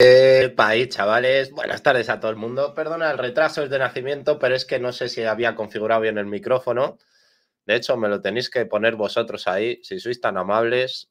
Eh, país, chavales. Buenas tardes a todo el mundo. Perdona el retraso, es de nacimiento, pero es que no sé si había configurado bien el micrófono. De hecho, me lo tenéis que poner vosotros ahí, si sois tan amables.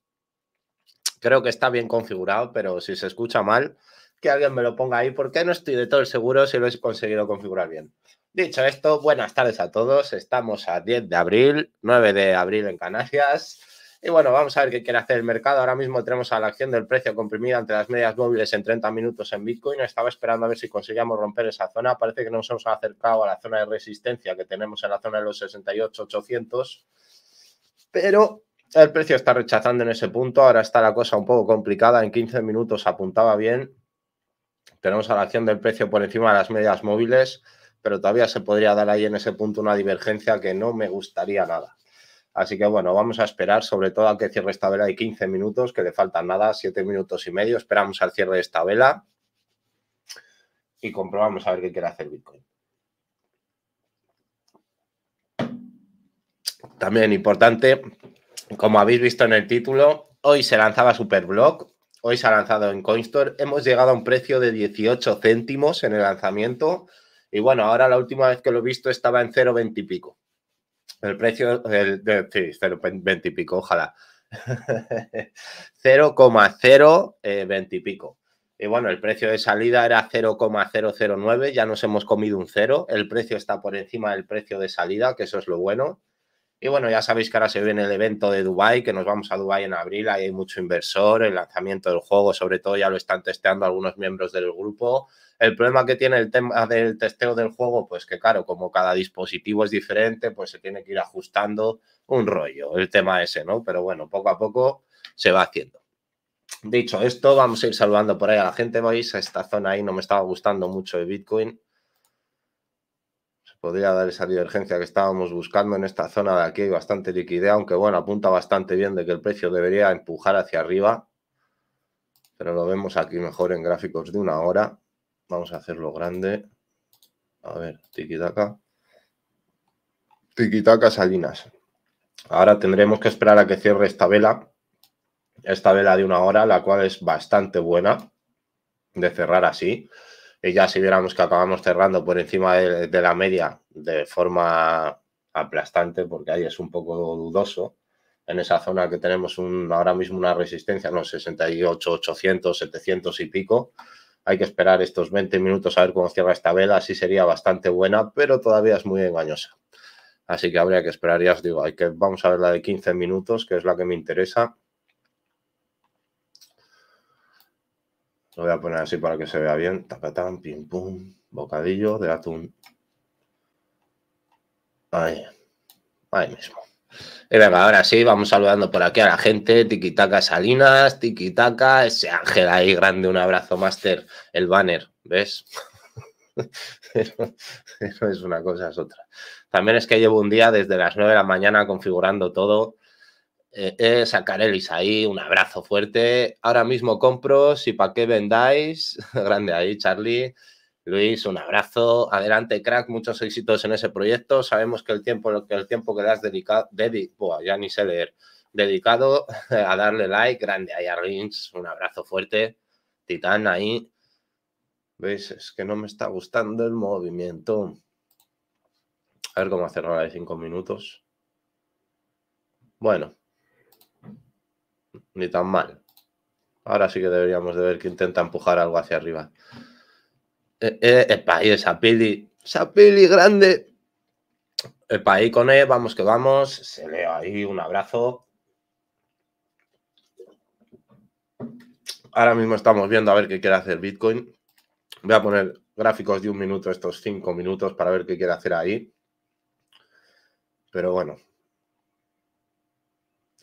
Creo que está bien configurado, pero si se escucha mal, que alguien me lo ponga ahí, porque no estoy de todo seguro si lo he conseguido configurar bien. Dicho esto, buenas tardes a todos. Estamos a 10 de abril, 9 de abril en Canarias. Y bueno, vamos a ver qué quiere hacer el mercado. Ahora mismo tenemos a la acción del precio comprimida ante las medias móviles en 30 minutos en Bitcoin. Estaba esperando a ver si conseguíamos romper esa zona. Parece que nos hemos acercado a la zona de resistencia que tenemos en la zona de los 68,800. Pero el precio está rechazando en ese punto. Ahora está la cosa un poco complicada. En 15 minutos apuntaba bien. Tenemos a la acción del precio por encima de las medias móviles, pero todavía se podría dar ahí en ese punto una divergencia que no me gustaría nada. Así que bueno, vamos a esperar sobre todo a que cierre esta vela de 15 minutos, que le faltan nada, 7 minutos y medio. Esperamos al cierre de esta vela y comprobamos a ver qué quiere hacer Bitcoin. También importante, como habéis visto en el título, hoy se lanzaba Superblock, hoy se ha lanzado en Coinstore, hemos llegado a un precio de 18 céntimos en el lanzamiento y bueno, ahora la última vez que lo he visto estaba en 0,20 y pico. El precio, el, sí, 0,20 y pico, ojalá. 0,020 y pico. Y bueno, el precio de salida era 0,009, ya nos hemos comido un cero. El precio está por encima del precio de salida, que eso es lo bueno. Y bueno, ya sabéis que ahora se viene el evento de Dubai, que nos vamos a Dubai en abril, ahí hay mucho inversor, el lanzamiento del juego, sobre todo ya lo están testeando algunos miembros del grupo. El problema que tiene el tema del testeo del juego, pues que claro, como cada dispositivo es diferente, pues se tiene que ir ajustando un rollo, el tema ese, ¿no? Pero bueno, poco a poco se va haciendo. Dicho esto, vamos a ir saludando por ahí a la gente, vais a esta zona ahí no me estaba gustando mucho de Bitcoin, podría dar esa divergencia que estábamos buscando en esta zona de aquí. Hay bastante liquidez, aunque bueno, apunta bastante bien de que el precio debería empujar hacia arriba. Pero lo vemos aquí mejor en gráficos de una hora. Vamos a hacerlo grande. A ver, tiquitaca. Tiquitaca Salinas. Ahora tendremos que esperar a que cierre esta vela. Esta vela de una hora, la cual es bastante buena de cerrar así. Y ya si viéramos que acabamos cerrando por encima de, la media de forma aplastante, porque ahí es un poco dudoso, en esa zona que tenemos un, ahora mismo una resistencia, no 68, 800, 700 y pico. Hay que esperar estos 20 minutos a ver cómo cierra esta vela. Así sería bastante buena, pero todavía es muy engañosa. Así que habría que esperar, ya os digo, hay que, vamos a ver la de 15 minutos, que es la que me interesa. Lo voy a poner así para que se vea bien. Tacatán, pim pum. Bocadillo de atún. Ahí. Ahí mismo. Y venga, ahora sí, vamos saludando por aquí a la gente. Tiquitaca Salinas, tiquitaca, ese ángel ahí grande, un abrazo, master El banner, ¿ves? pero, es una cosa, es otra. También es que llevo un día desde las 9 de la mañana configurando todo eh, es un abrazo fuerte. Ahora mismo compro, si para qué vendáis. Grande ahí, Charlie. Luis, un abrazo. Adelante, crack. Muchos éxitos en ese proyecto. Sabemos que el tiempo que, el tiempo que le dedicado, ya ni sé leer, dedicado a darle like. Grande ahí, Arlins. Un abrazo fuerte. Titán ahí. ¿Veis? Es que no me está gustando el movimiento. A ver cómo hacerlo ahora de cinco minutos. Bueno, ni tan mal. Ahora sí que deberíamos de ver que intenta empujar algo hacia arriba. El eh, país eh, epa, ¡Y esa grande. El país con él, e, vamos que vamos. Se leo ahí un abrazo. Ahora mismo estamos viendo a ver qué quiere hacer Bitcoin. Voy a poner gráficos de un minuto, estos cinco minutos, para ver qué quiere hacer ahí. Pero bueno,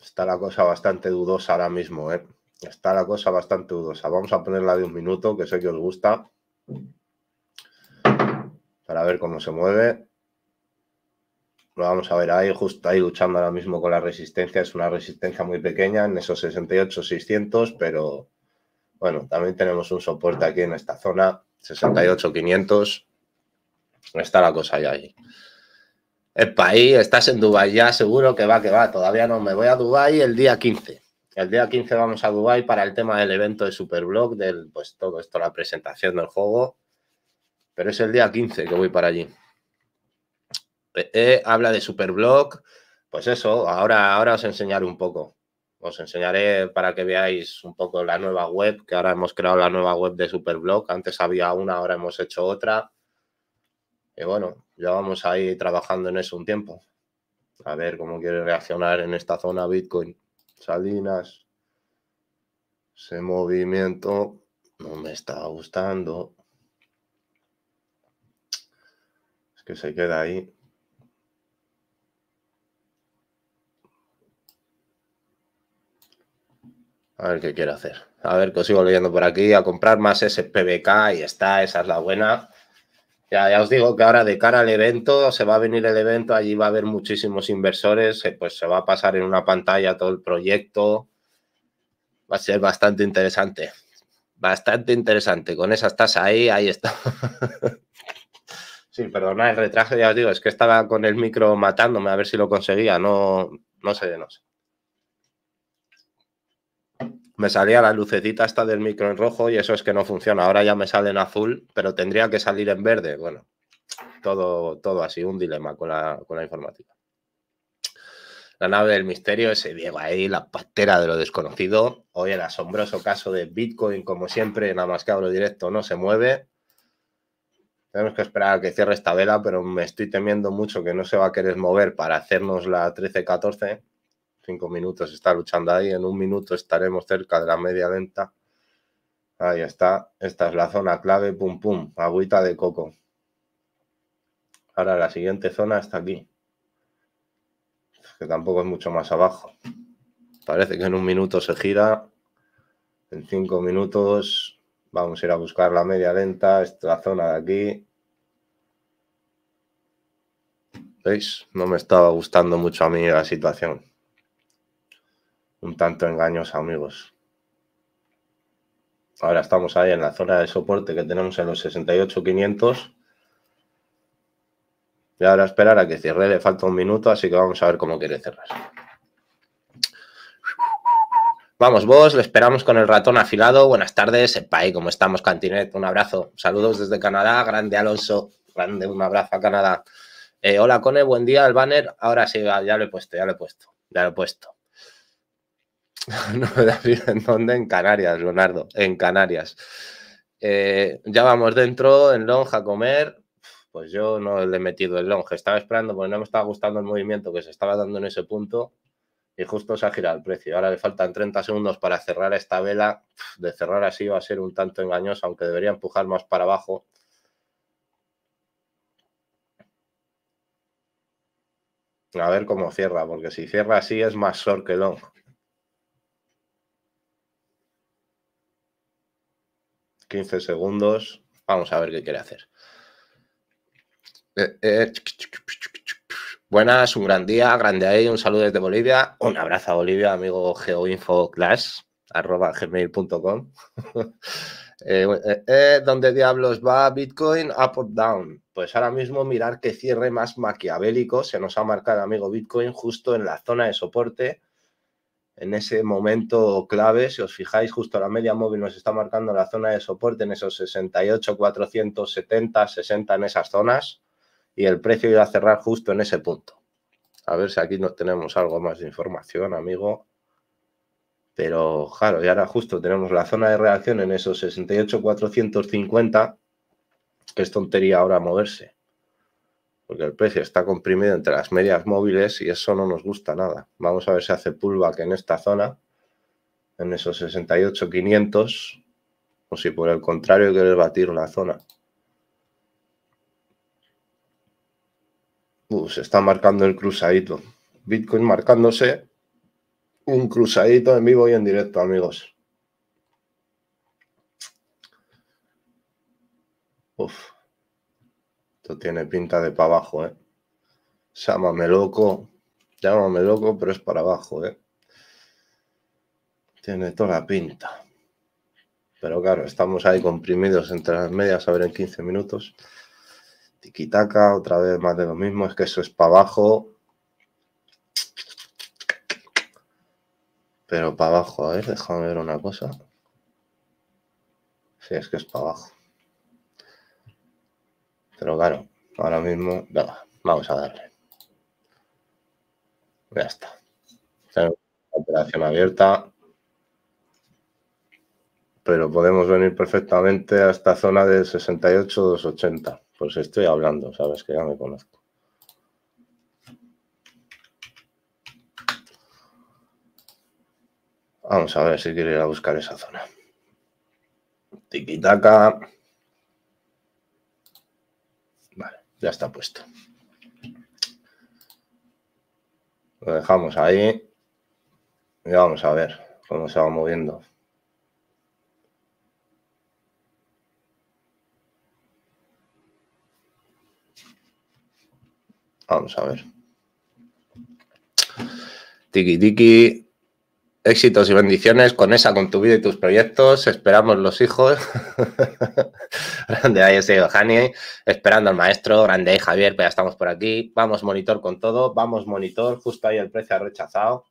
Está la cosa bastante dudosa ahora mismo, ¿eh? Está la cosa bastante dudosa. Vamos a ponerla de un minuto, que sé que os gusta, para ver cómo se mueve. Lo vamos a ver ahí, justo ahí luchando ahora mismo con la resistencia. Es una resistencia muy pequeña, en esos 68-600, pero bueno, también tenemos un soporte aquí en esta zona, 68-500. Está la cosa ya ahí el país, estás en Dubái ya, seguro que va, que va, todavía no, me voy a Dubái el día 15. El día 15 vamos a Dubái para el tema del evento de Superblog, del, pues todo esto, la presentación del juego, pero es el día 15 que voy para allí. Eh, eh, habla de Superblog, pues eso, ahora, ahora os enseñaré un poco. Os enseñaré para que veáis un poco la nueva web, que ahora hemos creado la nueva web de Superblog. Antes había una, ahora hemos hecho otra. Y bueno, ya vamos ahí trabajando en eso un tiempo. A ver cómo quiere reaccionar en esta zona Bitcoin. Salinas. Ese movimiento no me está gustando. Es que se queda ahí. A ver qué quiero hacer. A ver, que os sigo leyendo por aquí. A comprar más SPBK y está, esa es la buena. Ya, os digo que ahora de cara al evento, se va a venir el evento, allí va a haber muchísimos inversores, eh, pues se va a pasar en una pantalla todo el proyecto. Va a ser bastante interesante. Bastante interesante. Con esas tasas ahí, ahí está. sí, perdona el retraso, ya os digo, es que estaba con el micro matándome a ver si lo conseguía. No, no sé, no sé me salía la lucecita esta del micro en rojo y eso es que no funciona. Ahora ya me sale en azul, pero tendría que salir en verde. Bueno, todo, todo así, un dilema con la, la informática. La nave del misterio, se lleva ahí, la pastera de lo desconocido. Hoy el asombroso caso de Bitcoin, como siempre, nada más que abro directo, no se mueve. Tenemos que esperar a que cierre esta vela, pero me estoy temiendo mucho que no se va a querer mover para hacernos la 13-14 cinco minutos está luchando ahí, en un minuto estaremos cerca de la media lenta. Ahí está, esta es la zona clave, pum pum, agüita de coco. Ahora la siguiente zona está aquí, que tampoco es mucho más abajo. Parece que en un minuto se gira, en cinco minutos vamos a ir a buscar la media lenta, esta zona de aquí, ¿Veis? No me estaba gustando mucho a mí la situación un tanto engaños amigos. Ahora estamos ahí en la zona de soporte que tenemos en los 68500. Y ahora esperar a que cierre, le falta un minuto, así que vamos a ver cómo quiere cerrar. Vamos, vos, le esperamos con el ratón afilado. Buenas tardes, ahí. ¿cómo estamos, Cantinet? Un abrazo. Saludos desde Canadá, grande Alonso, grande, un abrazo a Canadá. Eh, hola, Cone, buen día, al banner. Ahora sí, ya lo he puesto, ya lo he puesto, ya lo he puesto. no me en dónde, en Canarias, Leonardo, en Canarias. Eh, ya vamos dentro, en lonja a comer. Pues yo no le he metido el Long. estaba esperando porque no me estaba gustando el movimiento que se estaba dando en ese punto y justo se ha girado el precio. Ahora le faltan 30 segundos para cerrar esta vela. De cerrar así va a ser un tanto engañoso, aunque debería empujar más para abajo. A ver cómo cierra, porque si cierra así es más short que long. 15 segundos. Vamos a ver qué quiere hacer. Eh, eh, Buenas, un gran día, grande ahí, un saludo desde Bolivia, un abrazo a Bolivia, amigo geoinfoclash arroba gmail.com. Eh, ¿Dónde diablos va Bitcoin? Up or down. Pues ahora mismo mirar qué cierre más maquiavélico se nos ha marcado, amigo Bitcoin, justo en la zona de soporte en ese momento clave, si os fijáis, justo la media móvil nos está marcando la zona de soporte en esos 68, 470, 60 en esas zonas y el precio iba a cerrar justo en ese punto. A ver si aquí no tenemos algo más de información, amigo. Pero claro, y ahora justo tenemos la zona de reacción en esos 68, 450, que es tontería ahora moverse porque el precio está comprimido entre las medias móviles y eso no nos gusta nada. Vamos a ver si hace pullback en esta zona, en esos 68.500, o si por el contrario quiere batir una zona. Uh, se está marcando el cruzadito. Bitcoin marcándose un cruzadito en vivo y en directo, amigos. Uf. Esto tiene pinta de para abajo, ¿eh? Llámame loco, llámame loco, pero es para abajo, ¿eh? Tiene toda la pinta. Pero claro, estamos ahí comprimidos entre las medias, a ver en 15 minutos. Tiquitaca, otra vez más de lo mismo, es que eso es para abajo. Pero para abajo, a ver, déjame ver una cosa. Sí, es que es para abajo. Pero claro, ahora mismo, vamos a darle. Ya está. Tenemos la operación abierta. Pero podemos venir perfectamente a esta zona de 68-280. Pues estoy hablando, sabes que ya me conozco. Vamos a ver si quiere ir a buscar esa zona. acá ya está puesto. Lo dejamos ahí. Y vamos a ver cómo se va moviendo. Vamos a ver. Tiki tiki. Éxitos y bendiciones con esa, con tu vida y tus proyectos. Esperamos los hijos. grande, ahí sido Esperando al maestro. Grande, Javier, Pero pues ya estamos por aquí. Vamos, monitor con todo. Vamos, monitor. Justo ahí el precio ha rechazado.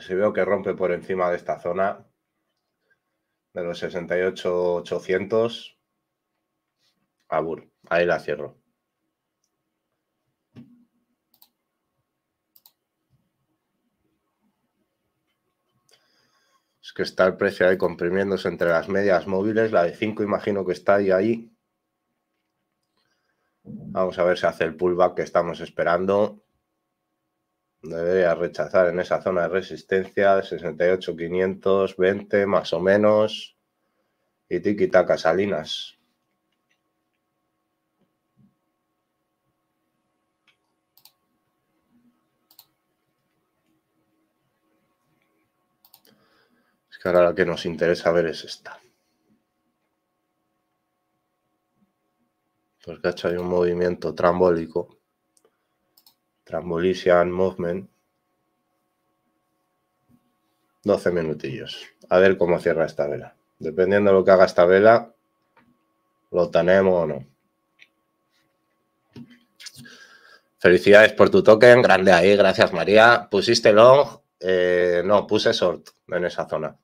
Si veo que rompe por encima de esta zona de los 68.800, abur. Ahí la cierro. que está el precio ahí comprimiéndose entre las medias móviles. La de 5 imagino que está ahí, ahí. Vamos a ver si hace el pullback que estamos esperando. Debería rechazar en esa zona de resistencia de 68.520 más o menos. Y tiki Salinas. que ahora la que nos interesa ver es esta. Porque ha hecho un movimiento trambólico, Trambolician Movement. 12 minutillos. A ver cómo cierra esta vela. Dependiendo de lo que haga esta vela, lo tenemos o no. Felicidades por tu token, grande ahí, gracias María. ¿Pusiste long? Eh, no, puse short en esa zona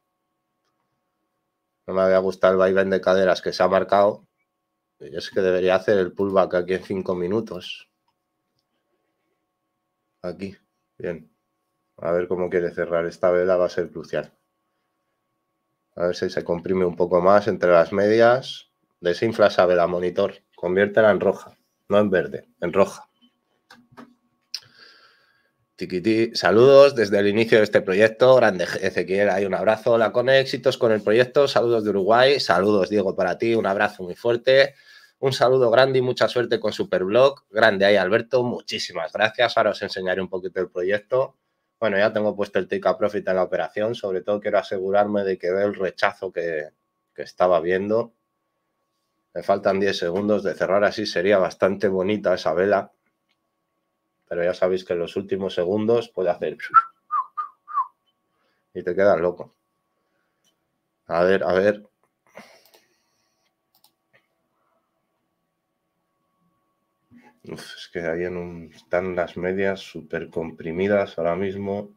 no me había gustado el vaivén de caderas que se ha marcado. es que debería hacer el pullback aquí en 5 minutos. Aquí, bien. A ver cómo quiere cerrar. Esta vela va a ser crucial. A ver si se comprime un poco más entre las medias. Desinfla esa vela, monitor. Conviértela en roja, no en verde, en roja. Tiquití, saludos desde el inicio de este proyecto. Grande Ezequiel, hay un abrazo. Hola con éxitos con el proyecto. Saludos de Uruguay. Saludos, Diego, para ti. Un abrazo muy fuerte. Un saludo grande y mucha suerte con Superblog. Grande ahí, Alberto. Muchísimas gracias. Ahora os enseñaré un poquito el proyecto. Bueno, ya tengo puesto el take a profit en la operación. Sobre todo quiero asegurarme de que ve el rechazo que estaba viendo. Me faltan 10 segundos de cerrar así. Sería bastante bonita esa vela pero ya sabéis que en los últimos segundos puede hacer y te quedas loco. A ver, a ver. es que ahí están las medias súper comprimidas ahora mismo.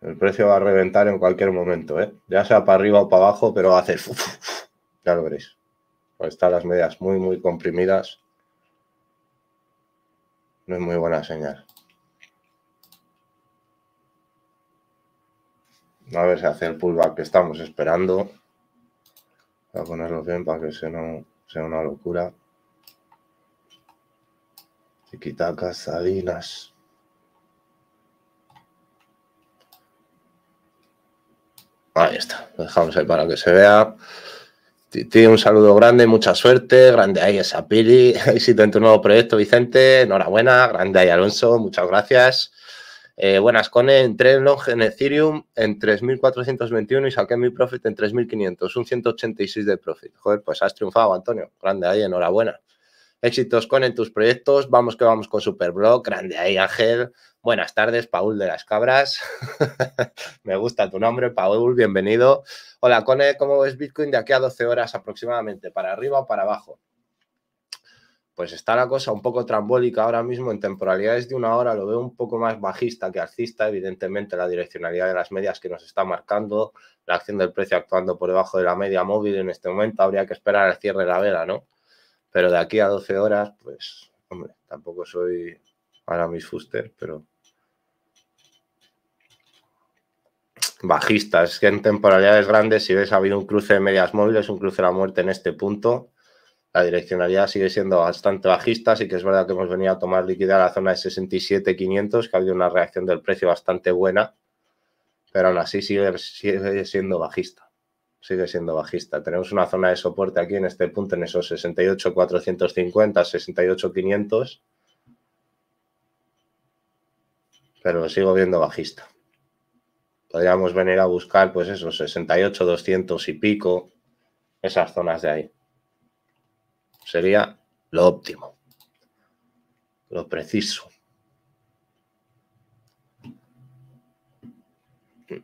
El precio va a reventar en cualquier momento, ¿eh? ya sea para arriba o para abajo, pero va a hacer. Ya lo veréis. Pues están las medias muy, muy comprimidas. No es muy buena señal. A ver si hace el pullback que estamos esperando. Voy a ponerlo bien para que no sea una locura. quita casadinas. Ahí está. Lo dejamos ahí para que se vea. Tiene un saludo grande, mucha suerte, grande ahí a Pili, éxito en tu nuevo proyecto, Vicente, enhorabuena, grande ahí Alonso, muchas gracias. Eh, buenas, Cone, entré en Long en Ethereum en 3.421 y saqué mi profit en 3.500, un 186 de profit. Joder, pues has triunfado, Antonio, grande ahí, enhorabuena. Éxitos con en tus proyectos, vamos que vamos con Superblog, grande ahí, Ángel, Buenas tardes, Paul de las Cabras. Me gusta tu nombre, Paul, bienvenido. Hola, Cone, ¿cómo ves Bitcoin de aquí a 12 horas aproximadamente? ¿Para arriba o para abajo? Pues está la cosa un poco trambólica ahora mismo en temporalidades de una hora, lo veo un poco más bajista que alcista, evidentemente la direccionalidad de las medias que nos está marcando, la acción del precio actuando por debajo de la media móvil en este momento, habría que esperar el cierre de la vela, ¿no? Pero de aquí a 12 horas, pues, hombre, tampoco soy ahora mis Fuster, pero bajistas. Es que en temporalidades grandes, si ves, ha habido un cruce de medias móviles, un cruce de la muerte en este punto. La direccionalidad sigue siendo bastante bajista, así que es verdad que hemos venido a tomar liquidez a la zona de 67.500, que ha habido una reacción del precio bastante buena, pero aún así sigue, sigue siendo bajista. Sigue siendo bajista. Tenemos una zona de soporte aquí en este punto, en esos 68.450, 68.500, pero lo sigo viendo bajista podríamos venir a buscar, pues eso, 68, 200 y pico, esas zonas de ahí. Sería lo óptimo, lo preciso.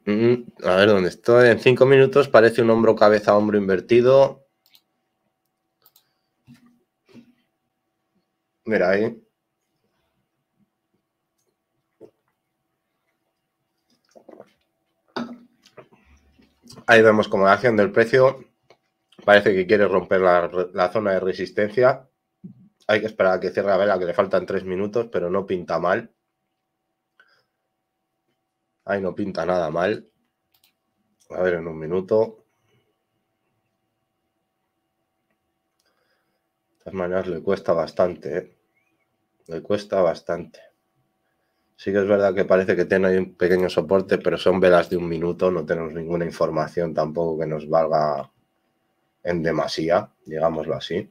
Mm, a ver, ¿dónde estoy? En cinco minutos parece un hombro cabeza hombro invertido. Mira ahí. Ahí vemos como la acción del precio parece que quiere romper la, zona de resistencia. Hay que esperar a que cierre la vela, que le faltan tres minutos, pero no pinta mal. Ahí no pinta nada mal. A ver en un minuto. De todas maneras le cuesta bastante, ¿eh? Le cuesta bastante. Sí que es verdad que parece que tiene un pequeño soporte, pero son velas de un minuto, no tenemos ninguna información tampoco que nos valga en demasía, digámoslo así.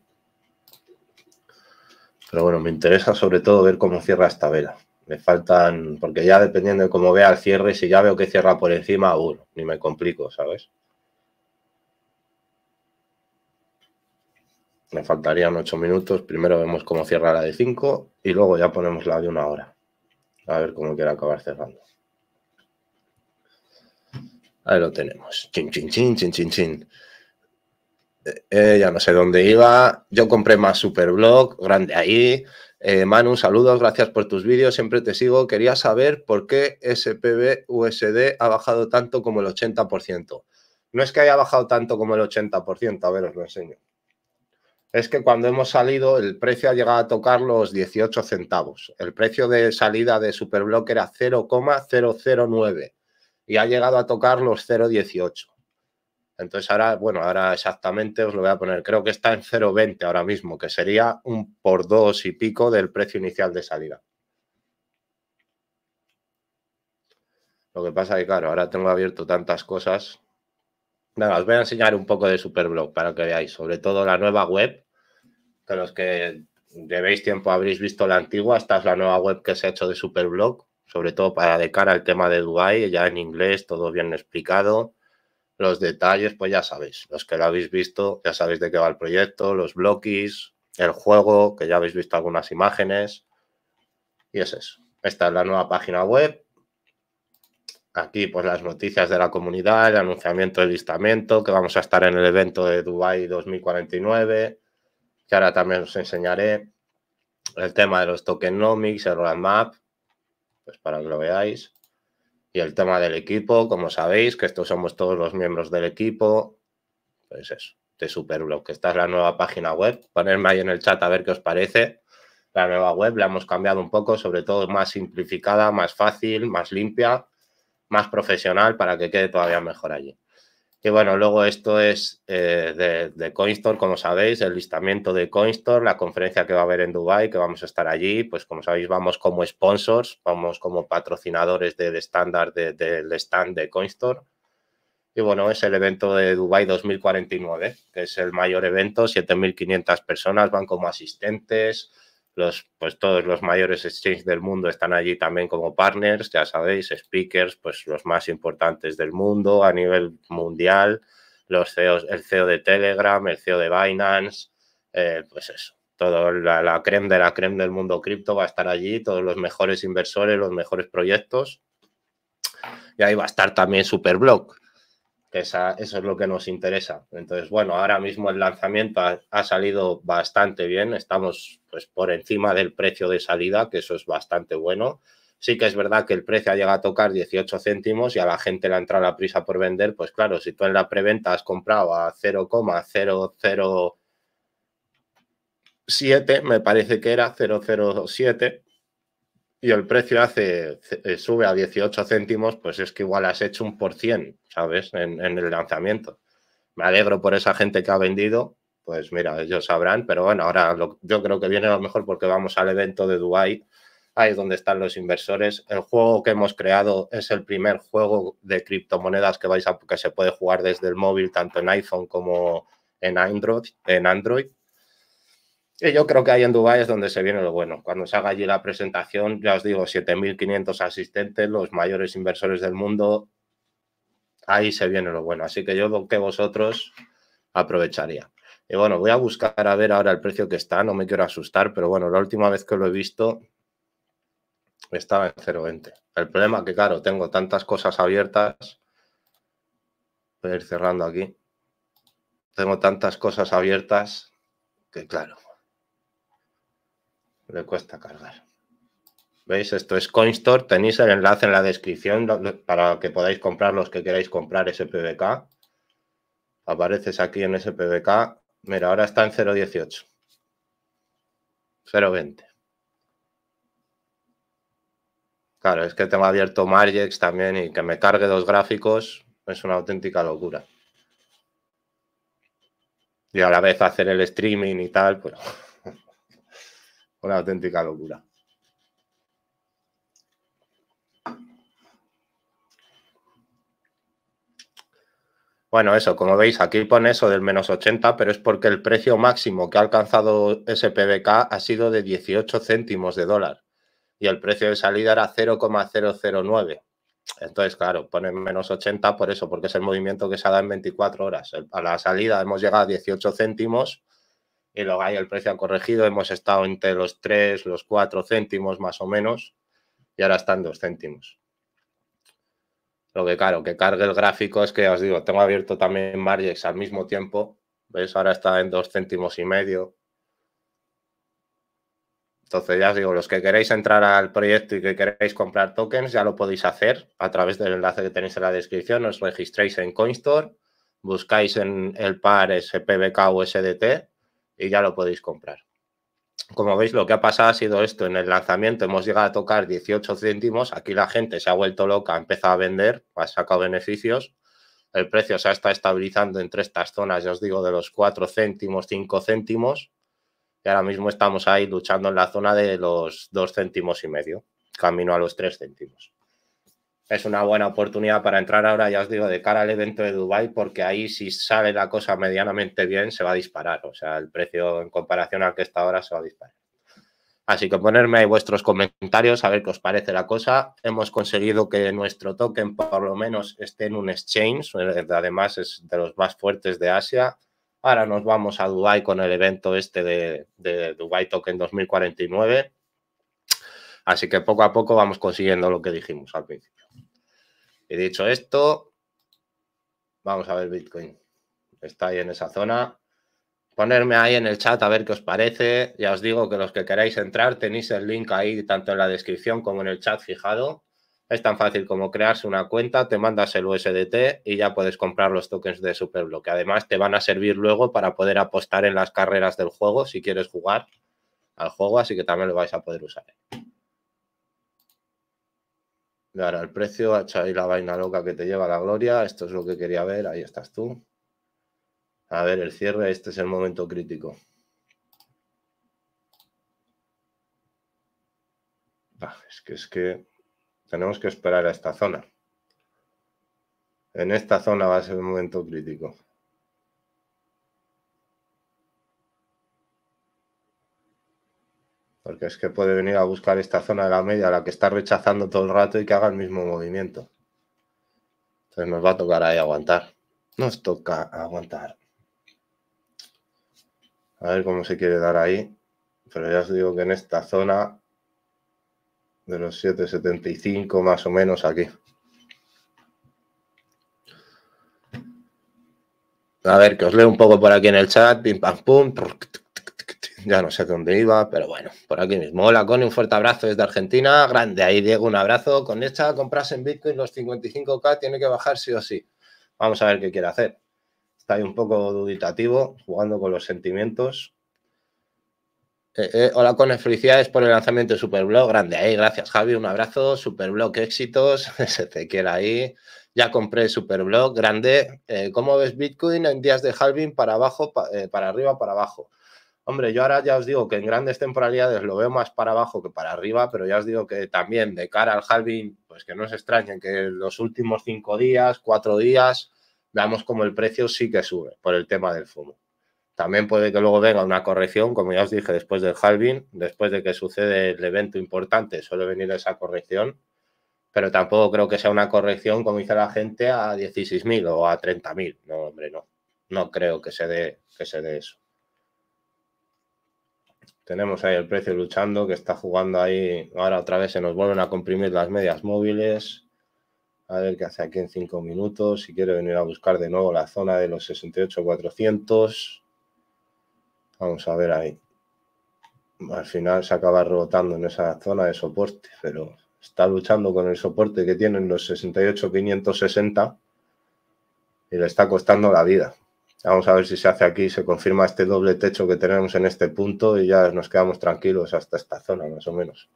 Pero bueno, me interesa sobre todo ver cómo cierra esta vela. Me faltan, porque ya dependiendo de cómo vea el cierre, si ya veo que cierra por encima, uno, uh, ni me complico, ¿sabes? Me faltarían ocho minutos. Primero vemos cómo cierra la de cinco y luego ya ponemos la de una hora. A ver cómo quiero acabar cerrando. Ahí lo tenemos. Chin, chin, chin, chin, chin, chin. Eh, eh, ya no sé dónde iba. Yo compré más Superblog, grande ahí. Eh, Manu, saludos, gracias por tus vídeos, siempre te sigo. Quería saber por qué SPB USD ha bajado tanto como el 80%. No es que haya bajado tanto como el 80%, a ver, os lo enseño es que cuando hemos salido el precio ha llegado a tocar los 18 centavos. El precio de salida de Superblock era 0,009 y ha llegado a tocar los 0,18. Entonces ahora, bueno, ahora exactamente os lo voy a poner. Creo que está en 0,20 ahora mismo, que sería un por dos y pico del precio inicial de salida. Lo que pasa es que, claro, ahora tengo abierto tantas cosas Nada, os voy a enseñar un poco de Superblog para que veáis, sobre todo la nueva web, que los que llevéis tiempo habréis visto la antigua, esta es la nueva web que se ha hecho de Superblog, sobre todo para de cara al tema de Dubai, ya en inglés, todo bien explicado. Los detalles, pues ya sabéis, los que lo habéis visto, ya sabéis de qué va el proyecto, los bloquis, el juego, que ya habéis visto algunas imágenes. Y es eso. Esta es la nueva página web, Aquí, pues las noticias de la comunidad, el anunciamiento del listamiento, que vamos a estar en el evento de Dubai 2049, que ahora también os enseñaré. El tema de los tokenomics, el roadmap, pues para que lo veáis. Y el tema del equipo, como sabéis, que estos somos todos los miembros del equipo. Pues eso, de Superblog, que esta es la nueva página web. Ponedme ahí en el chat a ver qué os parece la nueva web, la hemos cambiado un poco, sobre todo más simplificada, más fácil, más limpia más profesional para que quede todavía mejor allí. Y bueno, luego esto es eh, de, Coinstore, como sabéis, el listamiento de Coinstore, la conferencia que va a haber en Dubai, que vamos a estar allí, pues como sabéis, vamos como sponsors, vamos como patrocinadores del estándar de, del stand de Coinstore. Y bueno, es el evento de Dubai 2049, que es el mayor evento, 7.500 personas van como asistentes, pues todos los mayores exchanges del mundo están allí también como partners, ya sabéis, speakers, pues los más importantes del mundo a nivel mundial, los CEOs, el CEO de Telegram, el CEO de Binance, eh, pues eso, toda la, la, creme de la creme del mundo cripto va a estar allí, todos los mejores inversores, los mejores proyectos. Y ahí va a estar también Superblock, eso es lo que nos interesa. Entonces, bueno, ahora mismo el lanzamiento ha, salido bastante bien, estamos pues por encima del precio de salida, que eso es bastante bueno. Sí que es verdad que el precio ha llegado a tocar 18 céntimos y a la gente le ha entrado la prisa por vender, pues claro, si tú en la preventa has comprado a 0,007, me parece que era 007, y el precio hace, eh, sube a 18 céntimos, pues es que igual has hecho un por cien, ¿sabes? En, el lanzamiento. Me alegro por esa gente que ha vendido, pues mira, ellos sabrán, pero bueno, ahora yo creo que viene lo mejor porque vamos al evento de Dubai, ahí es donde están los inversores. El juego que hemos creado es el primer juego de criptomonedas que vais a que se puede jugar desde el móvil, tanto en iPhone como en Android, en Android yo creo que ahí en Dubái es donde se viene lo bueno. Cuando se haga allí la presentación, ya os digo, 7.500 asistentes, los mayores inversores del mundo, ahí se viene lo bueno. Así que yo lo que vosotros aprovecharía. Y bueno, voy a buscar a ver ahora el precio que está, no me quiero asustar, pero bueno, la última vez que lo he visto estaba en 0.20. El problema es que, claro, tengo tantas cosas abiertas. Voy a ir cerrando aquí. Tengo tantas cosas abiertas que, claro, le cuesta cargar. ¿Veis? Esto es CoinStore. Tenéis el enlace en la descripción para que podáis comprar los que queráis comprar SPBK. Apareces aquí en SPBK. Mira, ahora está en 0.18. 0.20. Claro, es que tengo abierto Margex también y que me cargue dos gráficos es una auténtica locura. Y a la vez hacer el streaming y tal, pues... Una auténtica locura. Bueno, eso, como veis, aquí pone eso del menos 80, pero es porque el precio máximo que ha alcanzado SPBK ha sido de 18 céntimos de dólar y el precio de salida era 0,009. Entonces, claro, pone menos 80 por eso, porque es el movimiento que se ha dado en 24 horas. A la salida hemos llegado a 18 céntimos y luego ahí el precio ha corregido, hemos estado entre los 3, los 4 céntimos más o menos, y ahora están 2 céntimos. Lo que claro, que cargue el gráfico es que os digo, tengo abierto también Margex al mismo tiempo, ¿veis? Ahora está en 2 céntimos y medio. Entonces ya os digo, los que queréis entrar al proyecto y que queréis comprar tokens, ya lo podéis hacer a través del enlace que tenéis en la descripción, os registráis en Coinstore, buscáis en el par SPBK USDT y ya lo podéis comprar. Como veis, lo que ha pasado ha sido esto. En el lanzamiento hemos llegado a tocar 18 céntimos. Aquí la gente se ha vuelto loca, ha empezado a vender, ha sacado beneficios. El precio se ha estado estabilizando entre estas zonas, ya os digo, de los 4 céntimos, 5 céntimos. Y ahora mismo estamos ahí luchando en la zona de los 2 céntimos y medio, camino a los 3 céntimos es una buena oportunidad para entrar ahora, ya os digo, de cara al evento de Dubai, porque ahí si sale la cosa medianamente bien se va a disparar. O sea, el precio en comparación al que está ahora se va a disparar. Así que ponerme ahí vuestros comentarios, a ver qué os parece la cosa. Hemos conseguido que nuestro token por lo menos esté en un exchange, eh, además es de los más fuertes de Asia. Ahora nos vamos a Dubai con el evento este de, de Dubai Token 2049 Así que poco a poco vamos consiguiendo lo que dijimos al principio. Y dicho esto, vamos a ver Bitcoin. Está ahí en esa zona. Ponerme ahí en el chat a ver qué os parece. Ya os digo que los que queráis entrar tenéis el link ahí tanto en la descripción como en el chat fijado. Es tan fácil como crearse una cuenta, te mandas el USDT y ya puedes comprar los tokens de Superblock. Además, te van a servir luego para poder apostar en las carreras del juego si quieres jugar al juego, así que también lo vais a poder usar hará el precio, hecho ahí la vaina loca que te lleva a la gloria. Esto es lo que quería ver, ahí estás tú. A ver, el cierre, este es el momento crítico. es que es que tenemos que esperar a esta zona. En esta zona va a ser el momento crítico. Porque es que puede venir a buscar esta zona de la media, la que está rechazando todo el rato y que haga el mismo movimiento. Entonces nos va a tocar ahí aguantar. Nos toca aguantar. A ver cómo se quiere dar ahí. Pero ya os digo que en esta zona de los 7,75 más o menos aquí. A ver, que os leo un poco por aquí en el chat. Pim, pam, pum ya no sé dónde iba, pero bueno, por aquí mismo. Hola, Connie, un fuerte abrazo desde Argentina. Grande, ahí Diego, un abrazo. Con esta compras en Bitcoin los 55k tiene que bajar sí o sí. Vamos a ver qué quiere hacer. Está ahí un poco duditativo, jugando con los sentimientos. Eh, eh, hola, Connie, felicidades por el lanzamiento de Superblog. Grande, ahí, gracias, Javi, un abrazo. Superblog, éxitos. Se te quiere ahí. Ya compré Superblog, grande. Eh, ¿Cómo ves Bitcoin en días de halving para abajo, para arriba, para abajo? Hombre, yo ahora ya os digo que en grandes temporalidades lo veo más para abajo que para arriba, pero ya os digo que también de cara al halving, pues que no se extrañen que en los últimos cinco días, cuatro días, veamos como el precio sí que sube por el tema del fumo. También puede que luego venga una corrección, como ya os dije, después del halving, después de que sucede el evento importante, suele venir esa corrección, pero tampoco creo que sea una corrección, como dice la gente, a 16.000 o a 30.000. No, hombre, no. No creo que se dé, que se dé eso tenemos ahí el precio luchando, que está jugando ahí. Ahora otra vez se nos vuelven a comprimir las medias móviles. A ver qué hace aquí en cinco minutos. Si quiere venir a buscar de nuevo la zona de los 68,400. Vamos a ver ahí. Al final se acaba rebotando en esa zona de soporte, pero está luchando con el soporte que tienen los 68,560 y le está costando la vida. Vamos a ver si se hace aquí, se confirma este doble techo que tenemos en este punto y ya nos quedamos tranquilos hasta esta zona, más o menos.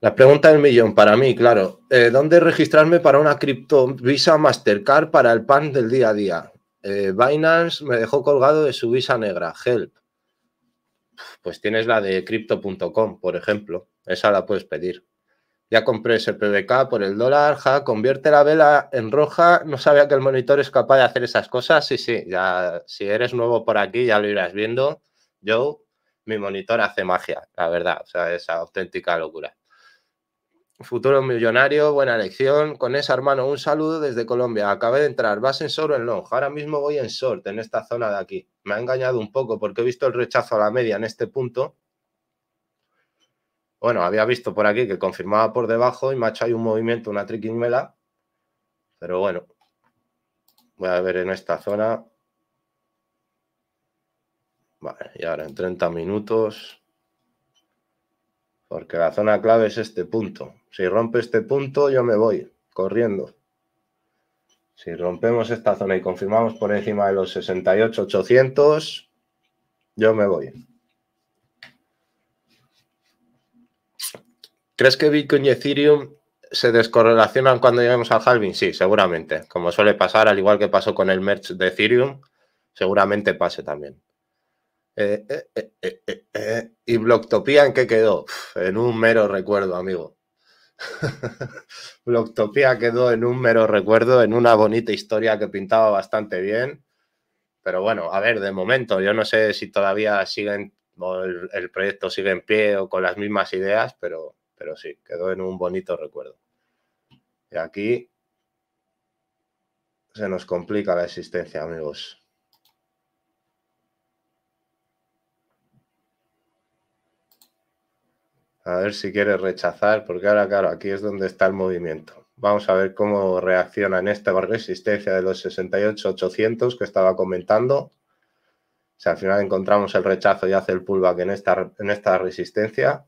La pregunta del millón para mí, claro. Eh, ¿Dónde registrarme para una cripto Visa Mastercard para el pan del día a día? Eh, Binance me dejó colgado de su Visa negra, Help. Pues tienes la de crypto.com, por ejemplo. Esa la puedes pedir. Ya compré SPBK por el dólar, ja, convierte la vela en roja. No sabía que el monitor es capaz de hacer esas cosas. Sí, sí, ya si eres nuevo por aquí ya lo irás viendo. Yo, mi monitor hace magia, la verdad. O sea, esa auténtica locura. Futuro millonario, buena elección. Con esa, hermano, un saludo desde Colombia. Acabé de entrar. ¿Vas en short o en long? Ahora mismo voy en short, en esta zona de aquí. Me ha engañado un poco porque he visto el rechazo a la media en este punto bueno, había visto por aquí que confirmaba por debajo y me hay un movimiento, una triquiñuela. Pero bueno, voy a ver en esta zona. Vale, y ahora en 30 minutos. Porque la zona clave es este punto. Si rompe este punto, yo me voy corriendo. Si rompemos esta zona y confirmamos por encima de los 68.800, yo me voy. ¿Crees que Bitcoin y Ethereum se descorrelacionan cuando lleguemos al halving? Sí, seguramente. Como suele pasar, al igual que pasó con el Merch de Ethereum, seguramente pase también. Eh, eh, eh, ¿Y Blocktopia en qué quedó? en un mero recuerdo, amigo. Blocktopia quedó en un mero recuerdo, en una bonita historia que pintaba bastante bien. Pero bueno, a ver, de momento, yo no sé si todavía siguen, o el proyecto sigue en pie o con las mismas ideas, pero pero sí, quedó en un bonito recuerdo. Y aquí se nos complica la existencia, amigos. A ver si quiere rechazar, porque ahora, claro, aquí es donde está el movimiento. Vamos a ver cómo reacciona en esta resistencia de los 68.800 que estaba comentando. Si al final encontramos el rechazo y hace el pullback en esta, en esta resistencia,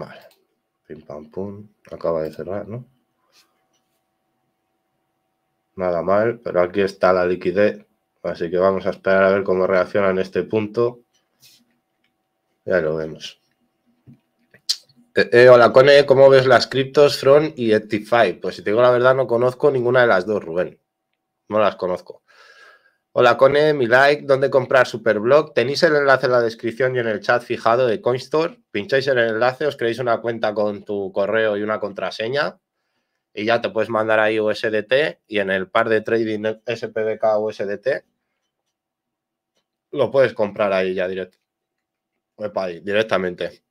Vale. Pim pam pum. Acaba de cerrar, ¿no? Nada mal, pero aquí está la liquidez. Así que vamos a esperar a ver cómo reacciona en este punto. Ya lo vemos. Eh, eh, hola, Cone, ¿cómo ves las criptos, Front y Etify? Pues si te digo la verdad, no conozco ninguna de las dos, Rubén. No las conozco. Hola Cone, mi like, ¿dónde comprar Superblog? Tenéis el enlace en la descripción y en el chat fijado de CoinStore. Pincháis el enlace, os creéis una cuenta con tu correo y una contraseña y ya te puedes mandar ahí USDT y en el par de trading SPBK USDT lo puedes comprar ahí ya directo. directamente.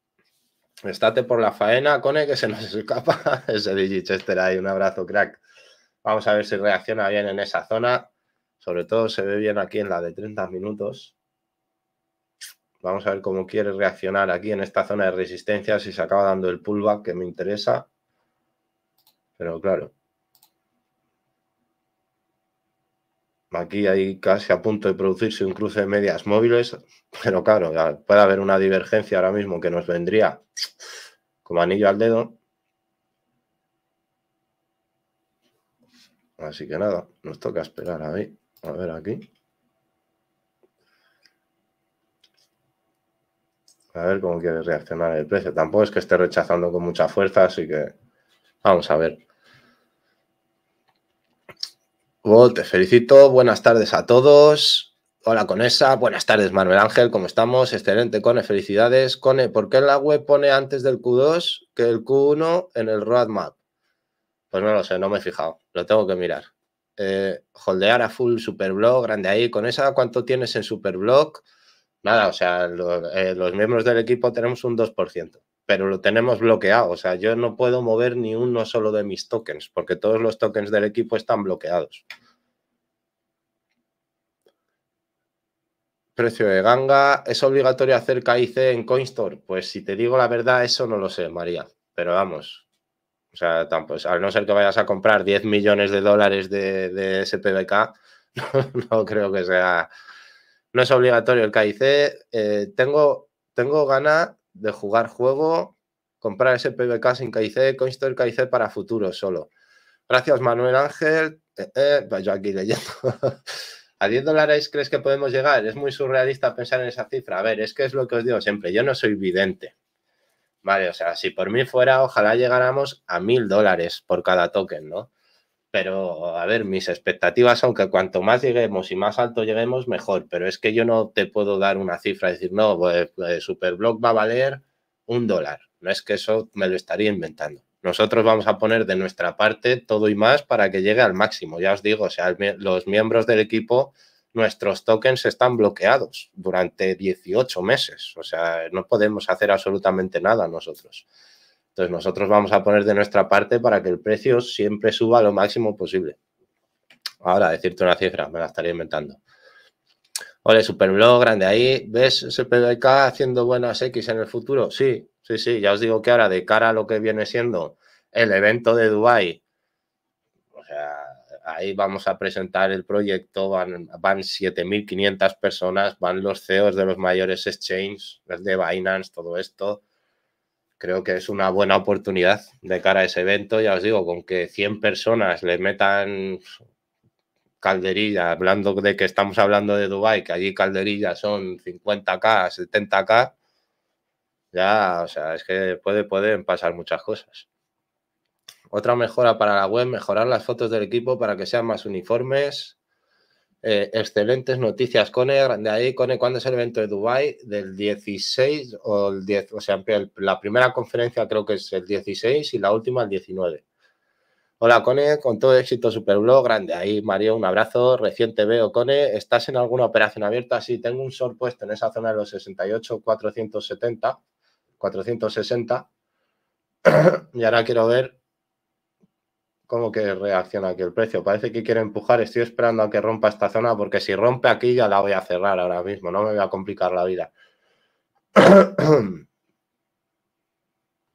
Estate por la faena, Cone, que se nos escapa ese Digichester ahí. Un abrazo, crack. Vamos a ver si reacciona bien en esa zona. Sobre todo se ve bien aquí en la de 30 minutos. Vamos a ver cómo quiere reaccionar aquí en esta zona de resistencia, si se acaba dando el pullback que me interesa. Pero claro. Aquí hay casi a punto de producirse un cruce de medias móviles, pero claro, puede haber una divergencia ahora mismo que nos vendría como anillo al dedo. Así que nada, nos toca esperar a ver. A ver aquí. A ver cómo quiere reaccionar el precio. Tampoco es que esté rechazando con mucha fuerza, así que vamos a ver. Volte, te felicito. Buenas tardes a todos. Hola Conesa, buenas tardes Manuel Ángel, ¿cómo estamos? Excelente, Cone, felicidades. Cone, ¿por qué la web pone antes del Q2 que el Q1 en el roadmap? Pues no lo sé, no me he fijado, lo tengo que mirar. Eh, holdear a full super blog grande ahí. ¿Con esa cuánto tienes en blog Nada, o sea, eh, los miembros del equipo tenemos un 2%, pero lo tenemos bloqueado. O sea, yo no puedo mover ni uno solo de mis tokens, porque todos los tokens del equipo están bloqueados. Precio de ganga, ¿es obligatorio hacer KIC en Coinstore? Pues si te digo la verdad, eso no lo sé, María. Pero vamos, o sea, tampoco, pues, a no ser que vayas a comprar 10 millones de dólares de, de SPBK, no, creo que sea. No es obligatorio el KIC. Eh, tengo, tengo ganas de jugar juego, comprar SPBK sin KIC, el KIC para futuro solo. Gracias, Manuel Ángel. Eh, eh, pues yo aquí leyendo. ¿A 10 dólares crees que podemos llegar? Es muy surrealista pensar en esa cifra. A ver, es que es lo que os digo siempre. Yo no soy vidente. Vale, o sea, si por mí fuera, ojalá llegáramos a mil dólares por cada token, ¿no? Pero, a ver, mis expectativas son que cuanto más lleguemos y más alto lleguemos, mejor. Pero es que yo no te puedo dar una cifra y decir, no, pues, pues Superblock va a valer un dólar. No es que eso me lo estaría inventando. Nosotros vamos a poner de nuestra parte todo y más para que llegue al máximo. Ya os digo, o sea, los miembros del equipo nuestros tokens están bloqueados durante 18 meses. O sea, no podemos hacer absolutamente nada nosotros. Entonces, nosotros vamos a poner de nuestra parte para que el precio siempre suba lo máximo posible. Ahora, decirte una cifra, me la estaría inventando. Ole, Superblog, grande ahí. ¿Ves ese haciendo buenas X en el futuro? Sí, sí, sí. Ya os digo que ahora, de cara a lo que viene siendo el evento de Dubai, o sea, ahí vamos a presentar el proyecto, van, van 7.500 personas, van los CEOs de los mayores exchanges, de Binance, todo esto. Creo que es una buena oportunidad de cara a ese evento, ya os digo, con que 100 personas le metan calderilla, hablando de que estamos hablando de Dubai, que allí calderilla son 50k, 70k, ya, o sea, es que puede, pueden pasar muchas cosas. Otra mejora para la web, mejorar las fotos del equipo para que sean más uniformes. Eh, excelentes noticias, Cone. De ahí, Cone, ¿cuándo es el evento de Dubai Del 16 o el 10. O sea, la primera conferencia creo que es el 16 y la última el 19. Hola, Cone. Con todo éxito, Superblog. Grande. Ahí, Mario, un abrazo. Reciente veo, Cone. ¿Estás en alguna operación abierta? Sí, tengo un short puesto en esa zona de los 68, 470. 460. y ahora quiero ver ¿Cómo que reacciona aquí el precio. Parece que quiere empujar. Estoy esperando a que rompa esta zona porque si rompe aquí ya la voy a cerrar ahora mismo. No me voy a complicar la vida.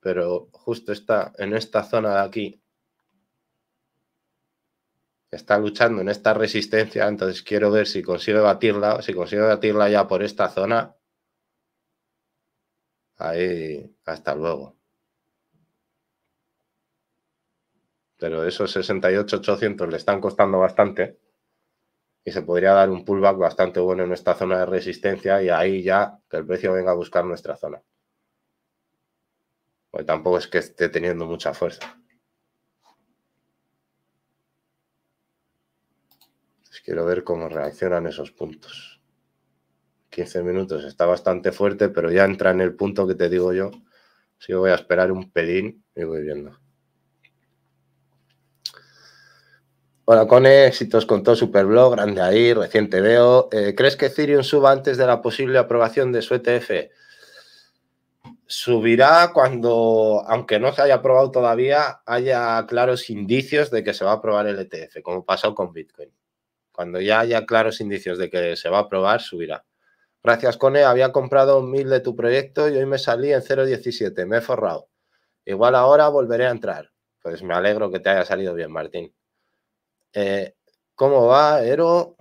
Pero justo está en esta zona de aquí. Está luchando en esta resistencia. Entonces quiero ver si consigue batirla. Si consigue batirla ya por esta zona. Ahí, hasta luego. pero esos 68.800 le están costando bastante y se podría dar un pullback bastante bueno en esta zona de resistencia y ahí ya que el precio venga a buscar nuestra zona. Pues tampoco es que esté teniendo mucha fuerza. Pues quiero ver cómo reaccionan esos puntos. 15 minutos está bastante fuerte, pero ya entra en el punto que te digo yo. Así que voy a esperar un pelín y voy viendo. Hola, Cone, éxitos con todo Superblog, grande ahí, reciente veo. Eh, ¿Crees que Ethereum suba antes de la posible aprobación de su ETF? Subirá cuando, aunque no se haya aprobado todavía, haya claros indicios de que se va a aprobar el ETF, como pasó con Bitcoin. Cuando ya haya claros indicios de que se va a aprobar, subirá. Gracias, Cone. Había comprado mil de tu proyecto y hoy me salí en 0.17. Me he forrado. Igual ahora volveré a entrar. Pues me alegro que te haya salido bien, Martín. Eh, ¿Cómo va Ero?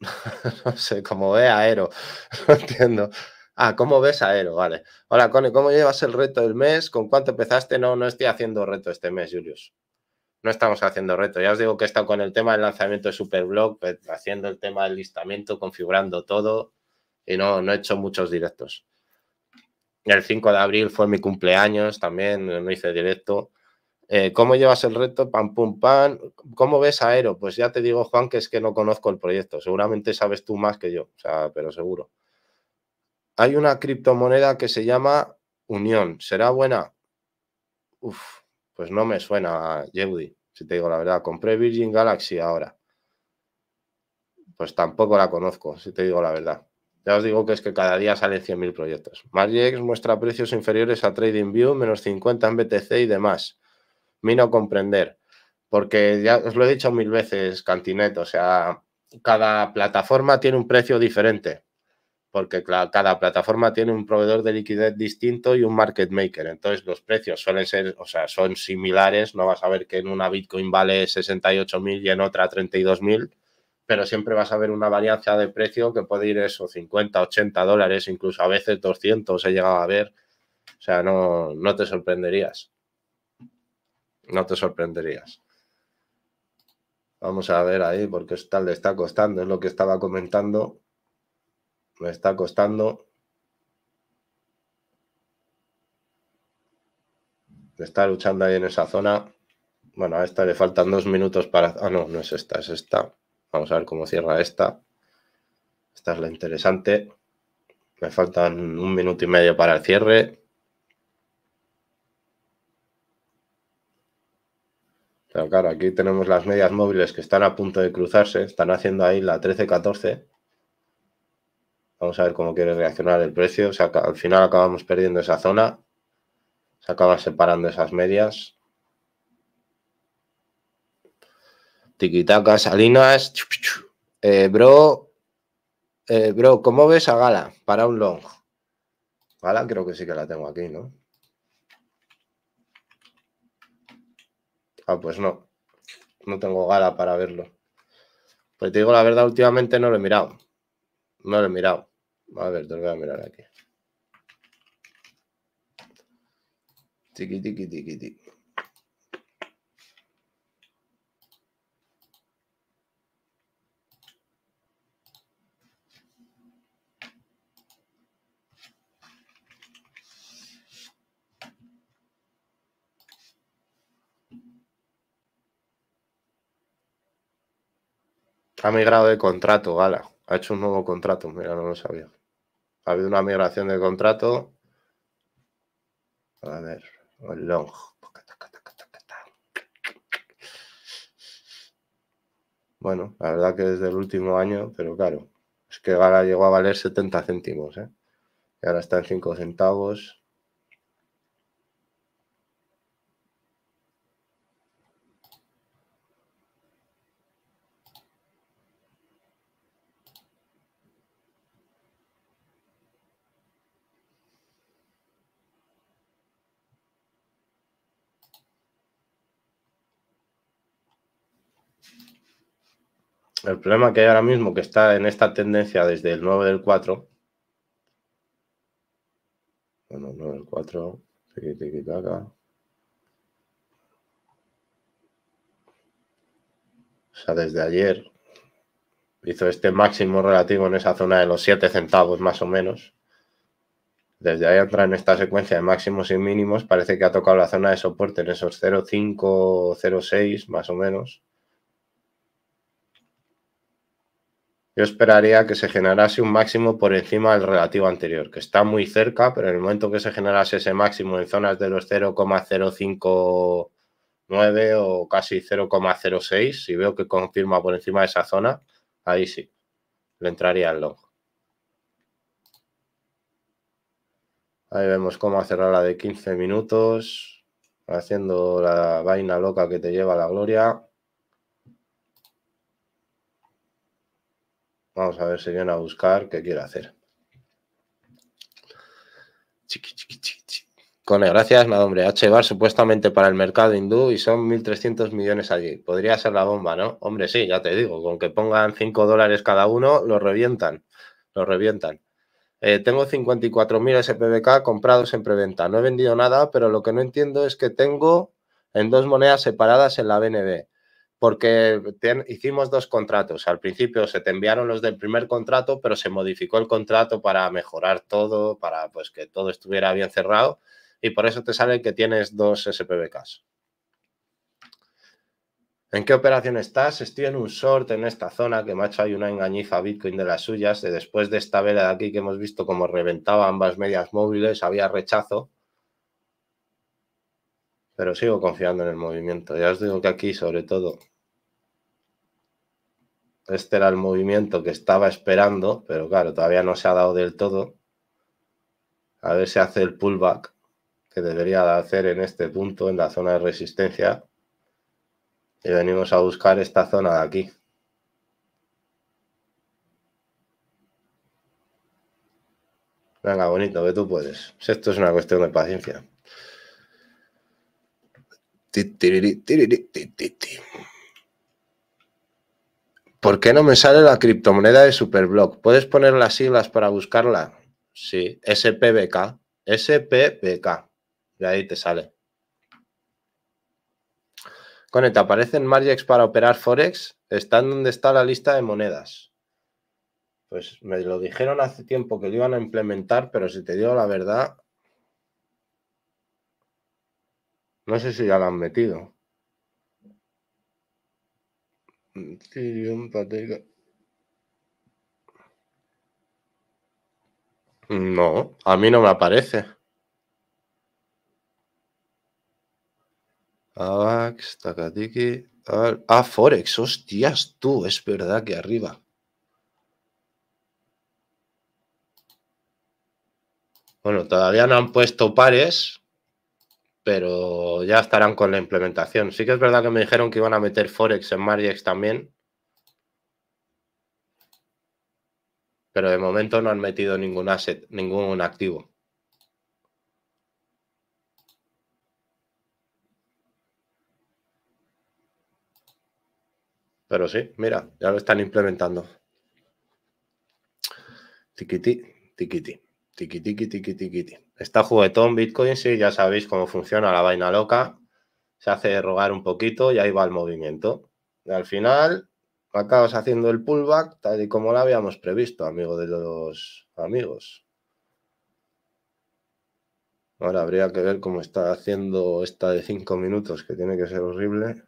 no sé, ¿cómo ve a Aero? no entiendo. Ah, ¿cómo ves a Aero? Vale. Hola, Cone, ¿cómo llevas el reto del mes? ¿Con cuánto empezaste? No, no estoy haciendo reto este mes, Julius. No estamos haciendo reto. Ya os digo que he estado con el tema del lanzamiento de Superblog, eh, haciendo el tema del listamiento, configurando todo y no, no he hecho muchos directos. El 5 de abril fue mi cumpleaños también, no hice directo. Eh, ¿Cómo llevas el reto? Pam, pum, pam. ¿Cómo ves Aero? Pues ya te digo, Juan, que es que no conozco el proyecto. Seguramente sabes tú más que yo, pero seguro. Hay una criptomoneda que se llama Unión. ¿Será buena? Uf, pues no me suena, Yeudi, si te digo la verdad. Compré Virgin Galaxy ahora. Pues tampoco la conozco, si te digo la verdad. Ya os digo que es que cada día salen 100.000 proyectos. Margex muestra precios inferiores a TradingView, menos 50 en BTC y demás mí no comprender, porque ya os lo he dicho mil veces, Cantinet, o sea, cada plataforma tiene un precio diferente, porque cada plataforma tiene un proveedor de liquidez distinto y un market maker, entonces los precios suelen ser, o sea, son similares, no vas a ver que en una Bitcoin vale 68.000 y en otra 32.000 pero siempre vas a ver una varianza de precio que puede ir eso, 50, 80 dólares, incluso a veces 200 he llegado a ver. O sea, no, no te sorprenderías. No te sorprenderías. Vamos a ver ahí, porque tal le está costando, es lo que estaba comentando. Me está costando. Está luchando ahí en esa zona. Bueno, a esta le faltan dos minutos para... Ah, no, no es esta, es esta. Vamos a ver cómo cierra esta. Esta es la interesante. Me faltan un minuto y medio para el cierre. Pero claro, aquí tenemos las medias móviles que están a punto de cruzarse, están haciendo ahí la 13-14. Vamos a ver cómo quiere reaccionar el precio. O sea, al final acabamos perdiendo esa zona. Se acaban separando esas medias. Tiquitaca, Salinas. Eh, bro, eh, bro, ¿cómo ves a Gala para un long? Gala creo que sí que la tengo aquí, ¿no? Ah, pues no. No tengo gala para verlo. Pues te digo la verdad, últimamente no lo he mirado. No lo he mirado. A ver, te lo voy a mirar aquí. Tiki, tiki, tiki, tiki. Ha migrado de contrato, Gala. Ha hecho un nuevo contrato, mira, no lo sabía. Ha habido una migración de contrato. A ver, long. Bueno, la verdad que desde el último año, pero claro, es que Gala llegó a valer 70 céntimos, ¿eh? Y ahora está en 5 centavos. El problema que hay ahora mismo, que está en esta tendencia desde el 9 del 4. Bueno, 9 del 4. Tiki, tiki, taca. O sea, desde ayer hizo este máximo relativo en esa zona de los 7 centavos más o menos. Desde ahí entra en esta secuencia de máximos y mínimos. Parece que ha tocado la zona de soporte en esos 0,5, 0,6 más o menos. Yo esperaría que se generase un máximo por encima del relativo anterior, que está muy cerca, pero en el momento que se generase ese máximo en zonas de los 0,059 o casi 0,06, si veo que confirma por encima de esa zona, ahí sí, le entraría el long. Ahí vemos cómo cerrar la de 15 minutos, haciendo la vaina loca que te lleva la gloria. Vamos a ver si viene a buscar qué quiere hacer. Con Cone, gracias. Nada, hombre. h supuestamente para el mercado hindú y son 1.300 millones allí. Podría ser la bomba, ¿no? Hombre, sí, ya te digo. Con que pongan 5 dólares cada uno, lo revientan. Lo revientan. Eh, tengo 54.000 SPBK comprados en preventa. No he vendido nada, pero lo que no entiendo es que tengo en dos monedas separadas en la BNB porque hicimos dos contratos. Al principio se te enviaron los del primer contrato, pero se modificó el contrato para mejorar todo, para pues, que todo estuviera bien cerrado. Y por eso te sale que tienes dos SPBKs. ¿En qué operación estás? Estoy en un short en esta zona que macho hay una engañiza Bitcoin de las suyas. después de esta vela de aquí que hemos visto como reventaba ambas medias móviles, había rechazo. Pero sigo confiando en el movimiento. Ya os digo que aquí, sobre todo, este era el movimiento que estaba esperando, pero claro, todavía no se ha dado del todo. A ver si hace el pullback que debería hacer en este punto, en la zona de resistencia. Y venimos a buscar esta zona de aquí. Venga, bonito, que tú puedes. Esto es una cuestión de paciencia. ¿Por qué no me sale la criptomoneda de Superblock? ¿Puedes poner las siglas para buscarla? Sí, SPBK. SPBK. Y ahí te sale. te ¿aparecen Margex para operar Forex? Están donde está la lista de monedas. Pues me lo dijeron hace tiempo que lo iban a implementar, pero si te digo la verdad, no sé si ya la han metido. No, a mí no me aparece. Avax, Takatiki. Ah, Forex, hostias, tú, es verdad que arriba. Bueno, todavía no han puesto pares, pero ya estarán con la implementación. Sí que es verdad que me dijeron que iban a meter Forex en Margex también. Pero de momento no han metido ningún asset, ningún activo. Pero sí, mira, ya lo están implementando. Tiquiti, tiquiti. Tiki, tiki, tiki, tiki. Está juguetón Bitcoin, sí, ya sabéis cómo funciona la vaina loca. Se hace rogar un poquito y ahí va el movimiento. Y al final acabas haciendo el pullback tal y como lo habíamos previsto, amigo de los amigos. Ahora habría que ver cómo está haciendo esta de cinco minutos, que tiene que ser horrible.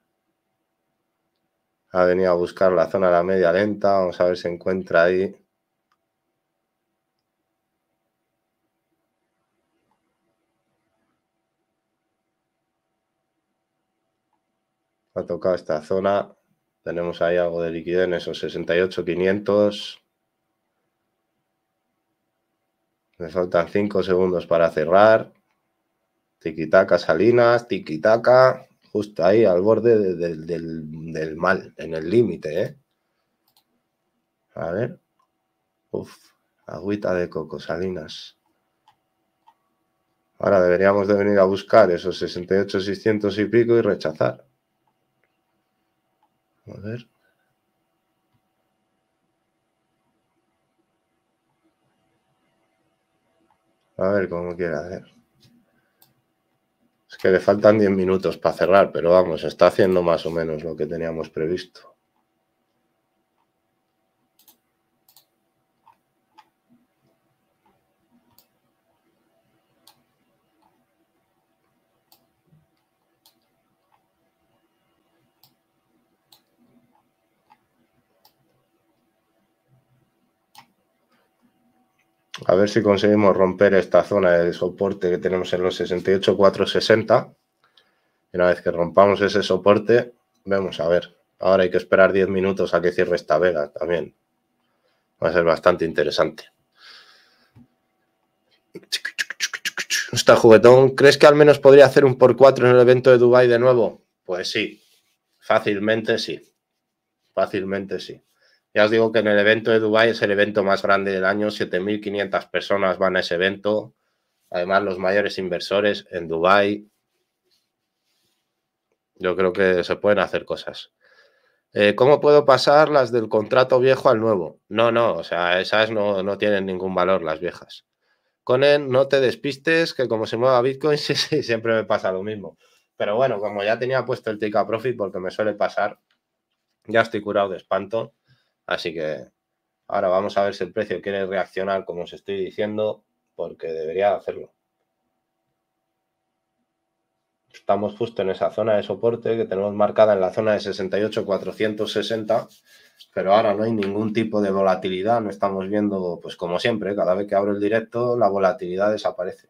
Ha venido a buscar la zona de la media lenta, vamos a ver si encuentra ahí tocado esta zona. Tenemos ahí algo de liquidez en esos 68,500. Me faltan 5 segundos para cerrar. Tiquitaca Salinas, tiquitaca. Justo ahí al borde del, mal, en el límite. ¿eh? A ver. Uf, agüita de coco, Salinas. Ahora deberíamos de venir a buscar esos 68.600 y pico y rechazar. A ver. A ver cómo quiera hacer. Es que le faltan 10 minutos para cerrar, pero vamos, está haciendo más o menos lo que teníamos previsto. A ver si conseguimos romper esta zona de soporte que tenemos en los 68,460. Una vez que rompamos ese soporte, vemos a ver. Ahora hay que esperar 10 minutos a que cierre esta vega también. Va a ser bastante interesante. Está juguetón. ¿Crees que al menos podría hacer un por 4 en el evento de Dubai de nuevo? Pues sí. Fácilmente sí. Fácilmente sí. Ya os digo que en el evento de Dubai es el evento más grande del año, 7.500 personas van a ese evento, además los mayores inversores en Dubai Yo creo que se pueden hacer cosas. Eh, ¿Cómo puedo pasar las del contrato viejo al nuevo? No, no, o sea, esas no, tienen ningún valor, las viejas. Con Conen, no te despistes, que como se mueva Bitcoin, sí, sí, siempre me pasa lo mismo. Pero bueno, como ya tenía puesto el take a profit, porque me suele pasar, ya estoy curado de espanto. Así que ahora vamos a ver si el precio quiere reaccionar como os estoy diciendo, porque debería hacerlo. Estamos justo en esa zona de soporte que tenemos marcada en la zona de 68,460, pero ahora no hay ningún tipo de volatilidad, no estamos viendo, pues como siempre, cada vez que abro el directo la volatilidad desaparece.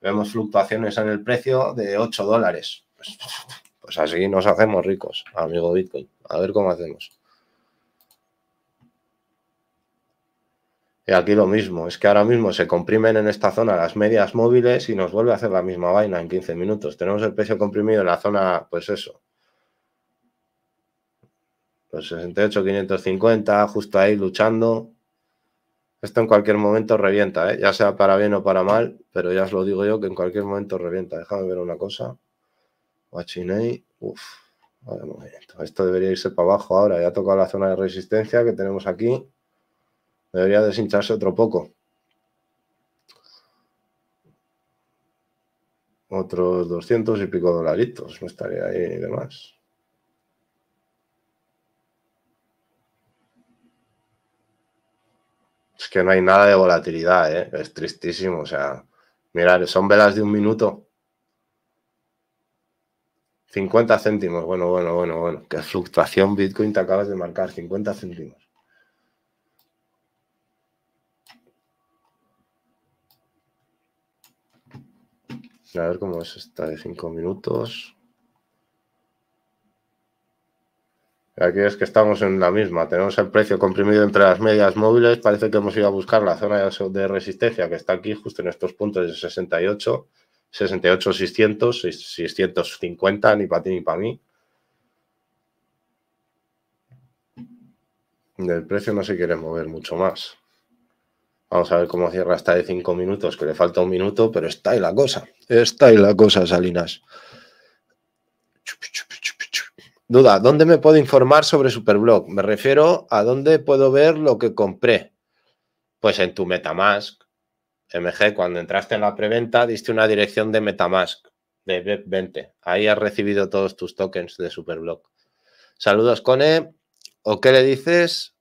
Vemos fluctuaciones en el precio de 8 dólares. Pues, pues así nos hacemos ricos, amigo Bitcoin. A ver cómo hacemos. Y aquí lo mismo, es que ahora mismo se comprimen en esta zona las medias móviles y nos vuelve a hacer la misma vaina en 15 minutos. Tenemos el precio comprimido en la zona, pues eso. Pues 68, justo ahí luchando. Esto en cualquier momento revienta, ¿eh? ya sea para bien o para mal, pero ya os lo digo yo que en cualquier momento revienta. Déjame ver una cosa. Esto debería irse para abajo ahora. Ya ha tocado la zona de resistencia que tenemos aquí. Debería deshincharse otro poco. Otros 200 y pico dolaritos. No estaría ahí de más. Es que no hay nada de volatilidad, ¿eh? Es tristísimo. O sea, mirad, son velas de un minuto. 50 céntimos. Bueno, bueno, bueno, bueno. Qué fluctuación Bitcoin te acabas de marcar. 50 céntimos. A ver cómo es esta de 5 minutos. Aquí es que estamos en la misma. Tenemos el precio comprimido entre las medias móviles. Parece que hemos ido a buscar la zona de resistencia que está aquí, justo en estos puntos de 68, 68, 600, 650, ni para ti ni para mí. El precio no se quiere mover mucho más. Vamos a ver cómo cierra hasta de cinco minutos, que le falta un minuto, pero está ahí la cosa. Está ahí la cosa, Salinas. Duda, ¿dónde me puedo informar sobre Superblog? Me refiero a dónde puedo ver lo que compré. Pues en tu Metamask. MG, cuando entraste en la preventa, diste una dirección de Metamask, de BEP20. Ahí has recibido todos tus tokens de Superblog. Saludos, Cone. ¿O qué le dices?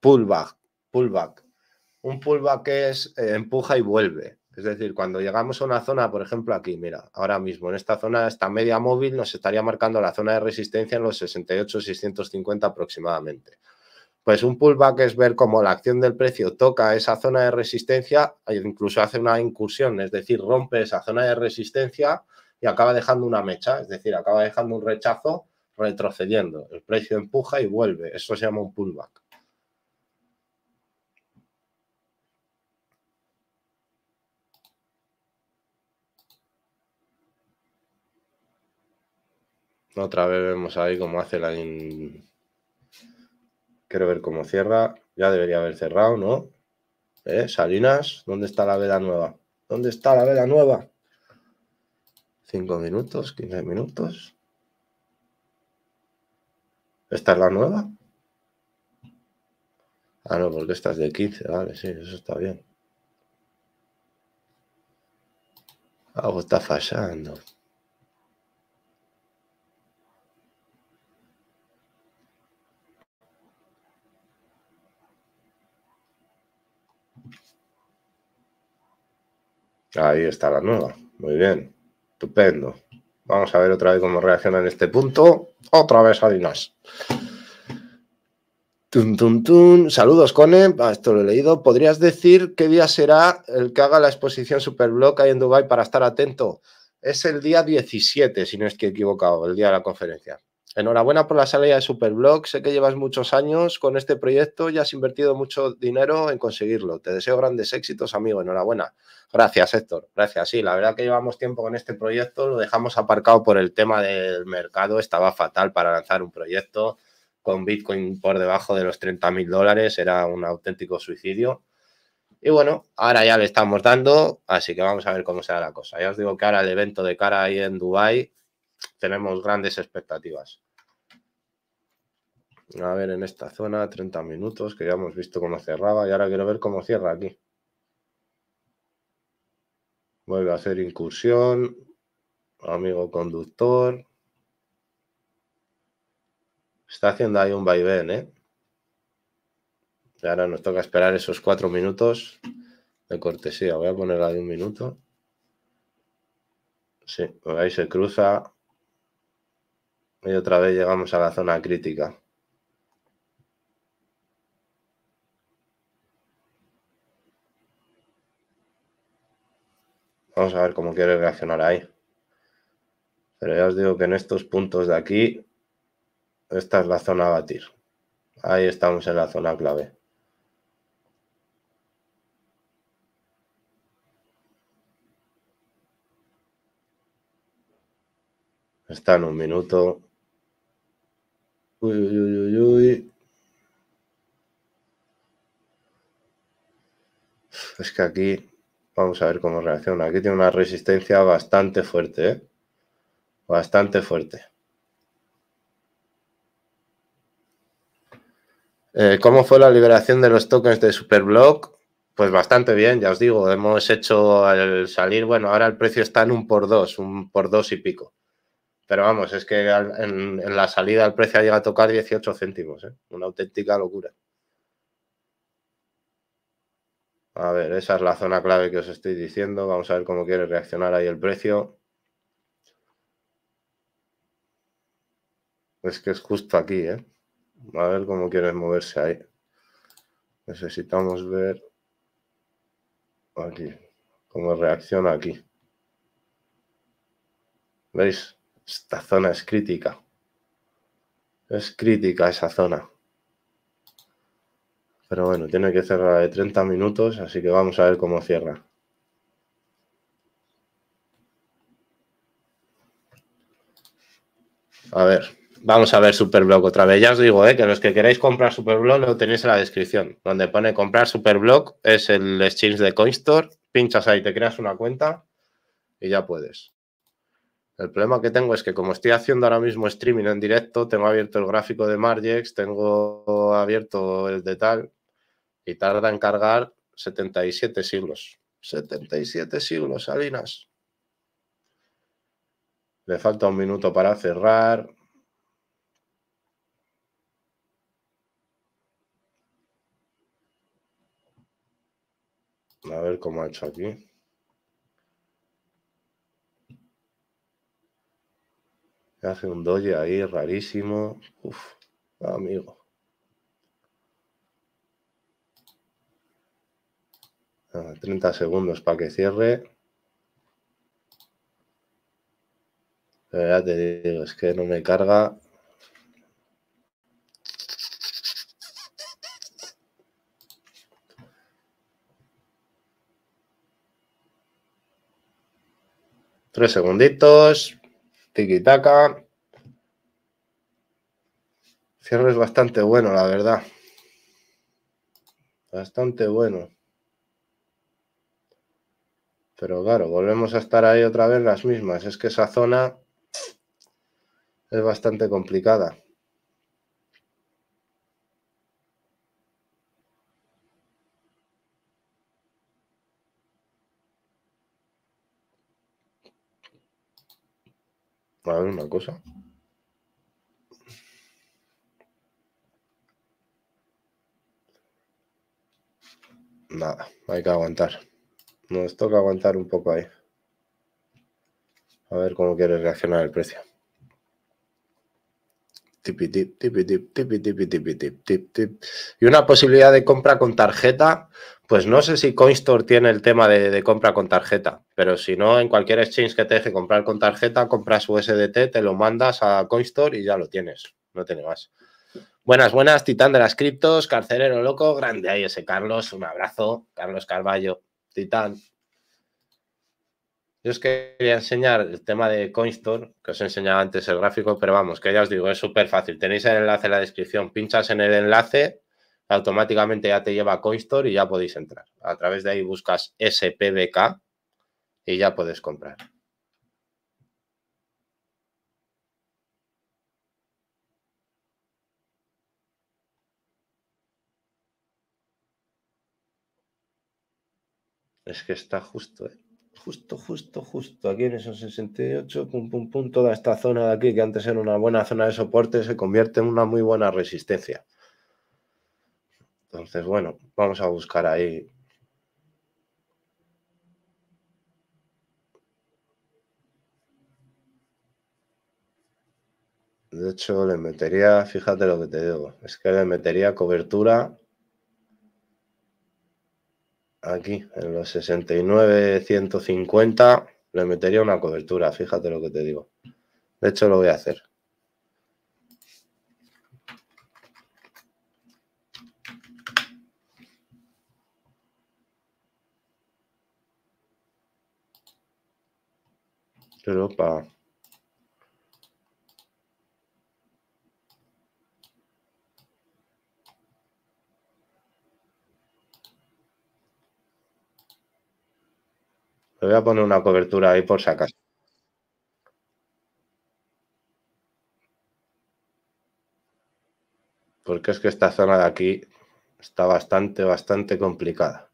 Pullback. Pullback un pullback es eh, empuja y vuelve. Es decir, cuando llegamos a una zona, por ejemplo, aquí, mira, ahora mismo en esta zona, esta media móvil nos estaría marcando la zona de resistencia en los 68,650 aproximadamente. Pues un pullback es ver cómo la acción del precio toca esa zona de resistencia e incluso hace una incursión, es decir, rompe esa zona de resistencia y acaba dejando una mecha, es decir, acaba dejando un rechazo retrocediendo. El precio empuja y vuelve. Eso se llama un pullback. Otra vez vemos ahí cómo hace la... Quiero ver cómo cierra. Ya debería haber cerrado, ¿no? ¿Eh? Salinas, ¿dónde está la vela nueva? ¿Dónde está la vela nueva? cinco minutos, quince minutos. ¿Esta es la nueva? Ah, no, porque esta es de 15, vale, sí, eso está bien. Algo está fallando. Ahí está la nueva. Muy bien. Estupendo. Vamos a ver otra vez cómo reacciona en este punto. Otra vez Adinas. Tun, Saludos, Cone. Ah, esto lo he leído. ¿Podrías decir qué día será el que haga la exposición Superblock ahí en Dubai para estar atento? Es el día 17, si no es que he equivocado, el día de la conferencia. Enhorabuena por la salida de Superblog. Sé que llevas muchos años con este proyecto y has invertido mucho dinero en conseguirlo. Te deseo grandes éxitos, amigo. Enhorabuena. Gracias, Héctor. Gracias. Sí, la verdad que llevamos tiempo con este proyecto. Lo dejamos aparcado por el tema del mercado. Estaba fatal para lanzar un proyecto con Bitcoin por debajo de los 30 mil dólares. Era un auténtico suicidio. Y bueno, ahora ya le estamos dando, así que vamos a ver cómo será la cosa. Ya os digo que ahora el evento de cara ahí en Dubai tenemos grandes expectativas. A ver, en esta zona, 30 minutos, que ya hemos visto cómo cerraba y ahora quiero ver cómo cierra aquí. Vuelve a hacer incursión, amigo conductor. Está haciendo ahí un vaivén, ¿eh? Y ahora nos toca esperar esos cuatro minutos de cortesía. Voy a poner ahí un minuto. Sí, ahí se cruza. Y otra vez llegamos a la zona crítica. Vamos a ver cómo quiere reaccionar ahí. Pero ya os digo que en estos puntos de aquí, esta es la zona a batir. Ahí estamos en la zona clave. Está en un minuto. Es que aquí, vamos a ver cómo reacciona. Aquí tiene una resistencia bastante fuerte, ¿eh? Bastante fuerte. Eh, ¿Cómo fue la liberación de los tokens de Superblock? Pues bastante bien, ya os digo, hemos hecho al salir, bueno, ahora el precio está en un por dos, un por dos y pico. Pero vamos, es que en, la salida el precio llega a tocar 18 céntimos, ¿eh? una auténtica locura. A ver, esa es la zona clave que os estoy diciendo. Vamos a ver cómo quiere reaccionar ahí el precio. Es que es justo aquí, ¿eh? A ver cómo quiere moverse ahí. Necesitamos ver aquí, cómo reacciona aquí. ¿Veis? Esta zona es crítica. Es crítica esa zona. Pero bueno, tiene que cerrar de 30 minutos, así que vamos a ver cómo cierra. A ver, vamos a ver Superblock otra vez. Ya os digo, eh, que los que queréis comprar Superblock lo tenéis en la descripción. Donde pone comprar Superblock es el exchange de Coinstore. Pinchas ahí, te creas una cuenta y ya puedes. El problema que tengo es que como estoy haciendo ahora mismo streaming en directo, tengo abierto el gráfico de Margex, tengo abierto el de tal, y tarda en cargar 77 siglos. 77 siglos, Salinas. Le falta un minuto para cerrar. A ver cómo ha hecho aquí. Hace un doye ahí rarísimo. Uf, amigo. Ah, treinta 30 segundos para que cierre. Pero eh, ya te digo, es que no me carga. Tres segunditos. Tiquitaca. Cierre es bastante bueno, la verdad. Bastante bueno. Pero claro, volvemos a estar ahí otra vez las mismas. Es que esa zona es bastante complicada. A ver una cosa. Nada, hay que aguantar. Nos toca aguantar un poco ahí. A ver cómo quiere reaccionar el precio. Tipi tip, tipi tip, tipi tipi tip, tip, Y una posibilidad de compra con tarjeta pues no sé si CoinStore tiene el tema de, compra con tarjeta, pero si no, en cualquier exchange que te deje comprar con tarjeta, compras USDT, te lo mandas a CoinStore y ya lo tienes. No tiene más. Buenas, buenas, titán de las criptos, carcelero loco, grande ahí ese Carlos, un abrazo, Carlos Carballo, titán. Yo os quería enseñar el tema de CoinStore, que os he enseñado antes el gráfico, pero vamos, que ya os digo, es súper fácil. Tenéis el enlace en la descripción, pinchas en el enlace automáticamente ya te lleva a CoinStore y ya podéis entrar. A través de ahí buscas SPBK y ya puedes comprar. Es que está justo, ¿eh? justo, justo, justo. Aquí en esos 68, pum, pum, pum, toda esta zona de aquí, que antes era una buena zona de soporte, se convierte en una muy buena resistencia. Entonces, bueno, vamos a buscar ahí De hecho, le metería, fíjate lo que te digo, es que le metería cobertura aquí, en los 69, 150, le metería una cobertura, fíjate lo que te digo. De hecho, lo voy a hacer. pero pa. Le voy a poner una cobertura ahí por si acaso. Porque es que esta zona de aquí está bastante, bastante complicada.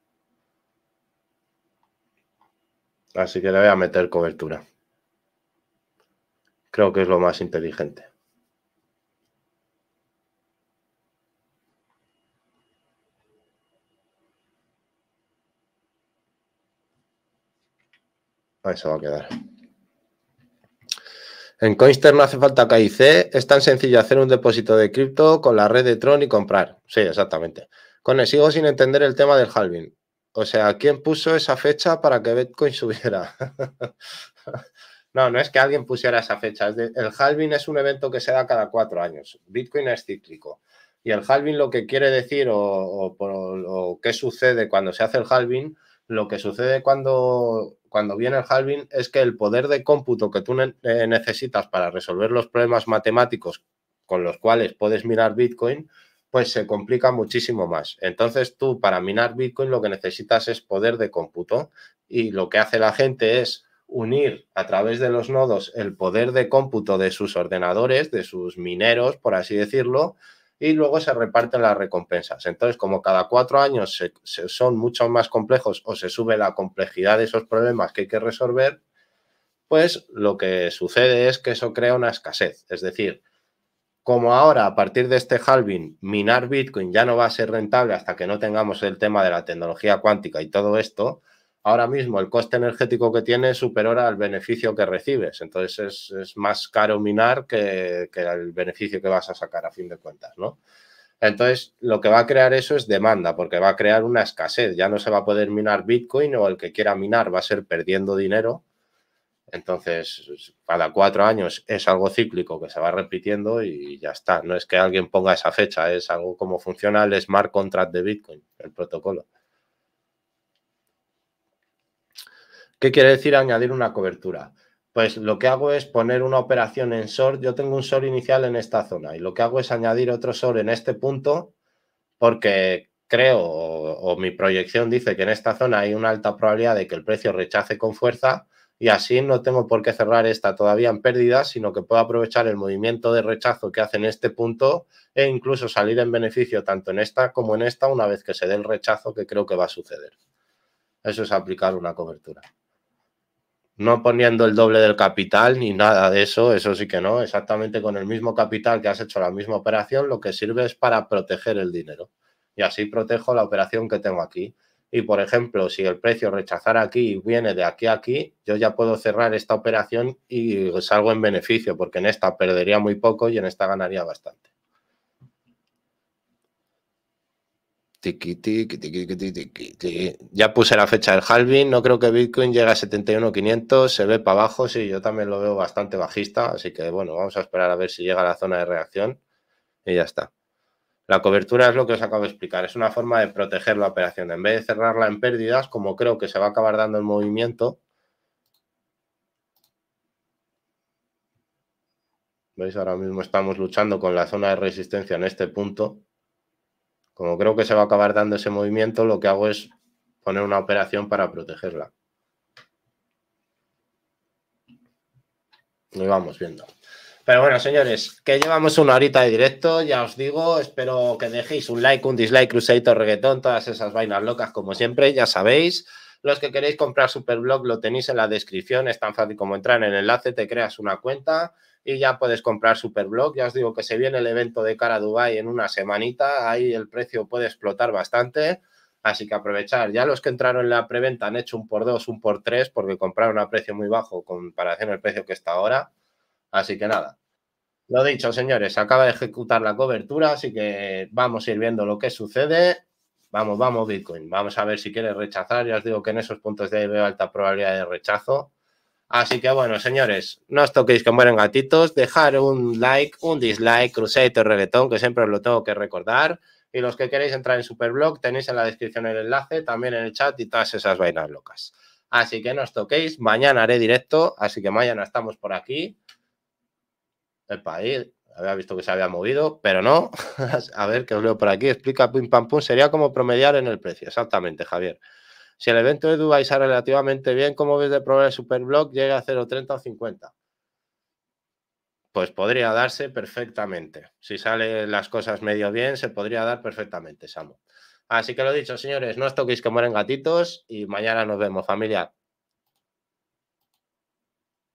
Así que le voy a meter cobertura. Creo que es lo más inteligente. Ahí se va a quedar. En Coinster no hace falta KIC, es tan sencillo hacer un depósito de cripto con la red de Tron y comprar. Sí, exactamente. Con el sigo sin entender el tema del halving. O sea, ¿quién puso esa fecha para que Bitcoin subiera? No, no es que alguien pusiera esa fecha. el halving es un evento que se da cada cuatro años. Bitcoin es cíclico. Y el halving lo que quiere decir o, o, qué sucede cuando se hace el halving, lo que sucede cuando, cuando viene el halving es que el poder de cómputo que tú eh, necesitas para resolver los problemas matemáticos con los cuales puedes minar Bitcoin, pues se complica muchísimo más. Entonces tú para minar Bitcoin lo que necesitas es poder de cómputo y lo que hace la gente es unir a través de los nodos el poder de cómputo de sus ordenadores, de sus mineros, por así decirlo, y luego se reparten las recompensas. Entonces, como cada cuatro años son mucho más complejos o se sube la complejidad de esos problemas que hay que resolver, pues lo que sucede es que eso crea una escasez. Es decir, como ahora a partir de este halving minar Bitcoin ya no va a ser rentable hasta que no tengamos el tema de la tecnología cuántica y todo esto, ahora mismo el coste energético que tiene supera al beneficio que recibes. Entonces es, más caro minar que, que, el beneficio que vas a sacar a fin de cuentas, ¿no? Entonces lo que va a crear eso es demanda, porque va a crear una escasez. Ya no se va a poder minar Bitcoin o el que quiera minar va a ser perdiendo dinero. Entonces, cada cuatro años es algo cíclico que se va repitiendo y ya está. No es que alguien ponga esa fecha, es algo como funciona el smart contract de Bitcoin, el protocolo. ¿Qué quiere decir añadir una cobertura? Pues lo que hago es poner una operación en SOR. Yo tengo un SOR inicial en esta zona y lo que hago es añadir otro SOR en este punto porque creo o, mi proyección dice que en esta zona hay una alta probabilidad de que el precio rechace con fuerza y así no tengo por qué cerrar esta todavía en pérdida, sino que puedo aprovechar el movimiento de rechazo que hace en este punto e incluso salir en beneficio tanto en esta como en esta una vez que se dé el rechazo que creo que va a suceder. Eso es aplicar una cobertura no poniendo el doble del capital ni nada de eso, eso sí que no, exactamente con el mismo capital que has hecho la misma operación, lo que sirve es para proteger el dinero. Y así protejo la operación que tengo aquí. Y por ejemplo, si el precio rechazara aquí viene de aquí a aquí, yo ya puedo cerrar esta operación y salgo en beneficio, porque en esta perdería muy poco y en esta ganaría bastante. Tiki, tiki, tiki, ya puse la fecha del halving, no creo que Bitcoin llegue a 71.500, se ve para abajo, sí, yo también lo veo bastante bajista, así que bueno, vamos a esperar a ver si llega a la zona de reacción y ya está. La cobertura es lo que os acabo de explicar, es una forma de proteger la operación, en vez de cerrarla en pérdidas, como creo que se va a acabar dando el movimiento. ¿Veis? Ahora mismo estamos luchando con la zona de resistencia en este punto como creo que se va a acabar dando ese movimiento, lo que hago es poner una operación para protegerla. Y vamos viendo. Pero bueno, señores, que llevamos una horita de directo, ya os digo, espero que dejéis un like, un dislike, cruceito, reggaetón, todas esas vainas locas como siempre, ya sabéis. Los que queréis comprar Superblog lo tenéis en la descripción, es tan fácil como entrar en el enlace, te creas una cuenta y ya puedes comprar Superblog. Ya os digo que se viene el evento de cara a Dubai en una semanita, ahí el precio puede explotar bastante. Así que aprovechar. Ya los que entraron en la preventa han hecho un por dos, un por tres, porque compraron a precio muy bajo comparación al precio que está ahora. Así que nada. Lo dicho, señores, acaba de ejecutar la cobertura, así que vamos a ir viendo lo que sucede. Vamos, vamos, Bitcoin. Vamos a ver si quieres rechazar. Ya os digo que en esos puntos de ahí veo alta probabilidad de rechazo. Así que bueno, señores, no os toquéis que mueren gatitos. Dejar un like, un dislike, Crusader Reggaetón, que siempre os lo tengo que recordar. Y los que queréis entrar en Superblog, tenéis en la descripción el enlace, también en el chat y todas esas vainas locas. Así que no os toquéis. Mañana haré directo, así que mañana estamos por aquí. El país había visto que se había movido, pero no. a ver, que os veo por aquí. Explica, pim, pam, pum. Sería como promediar en el precio. Exactamente, Javier. Si el evento de Dubai sale relativamente bien, ¿cómo ves de probar el Superblock? Llega a 0,30 o 50. Pues podría darse perfectamente. Si salen las cosas medio bien, se podría dar perfectamente, Samu. Así que lo dicho, señores, no os toquéis que mueren gatitos y mañana nos vemos, familia.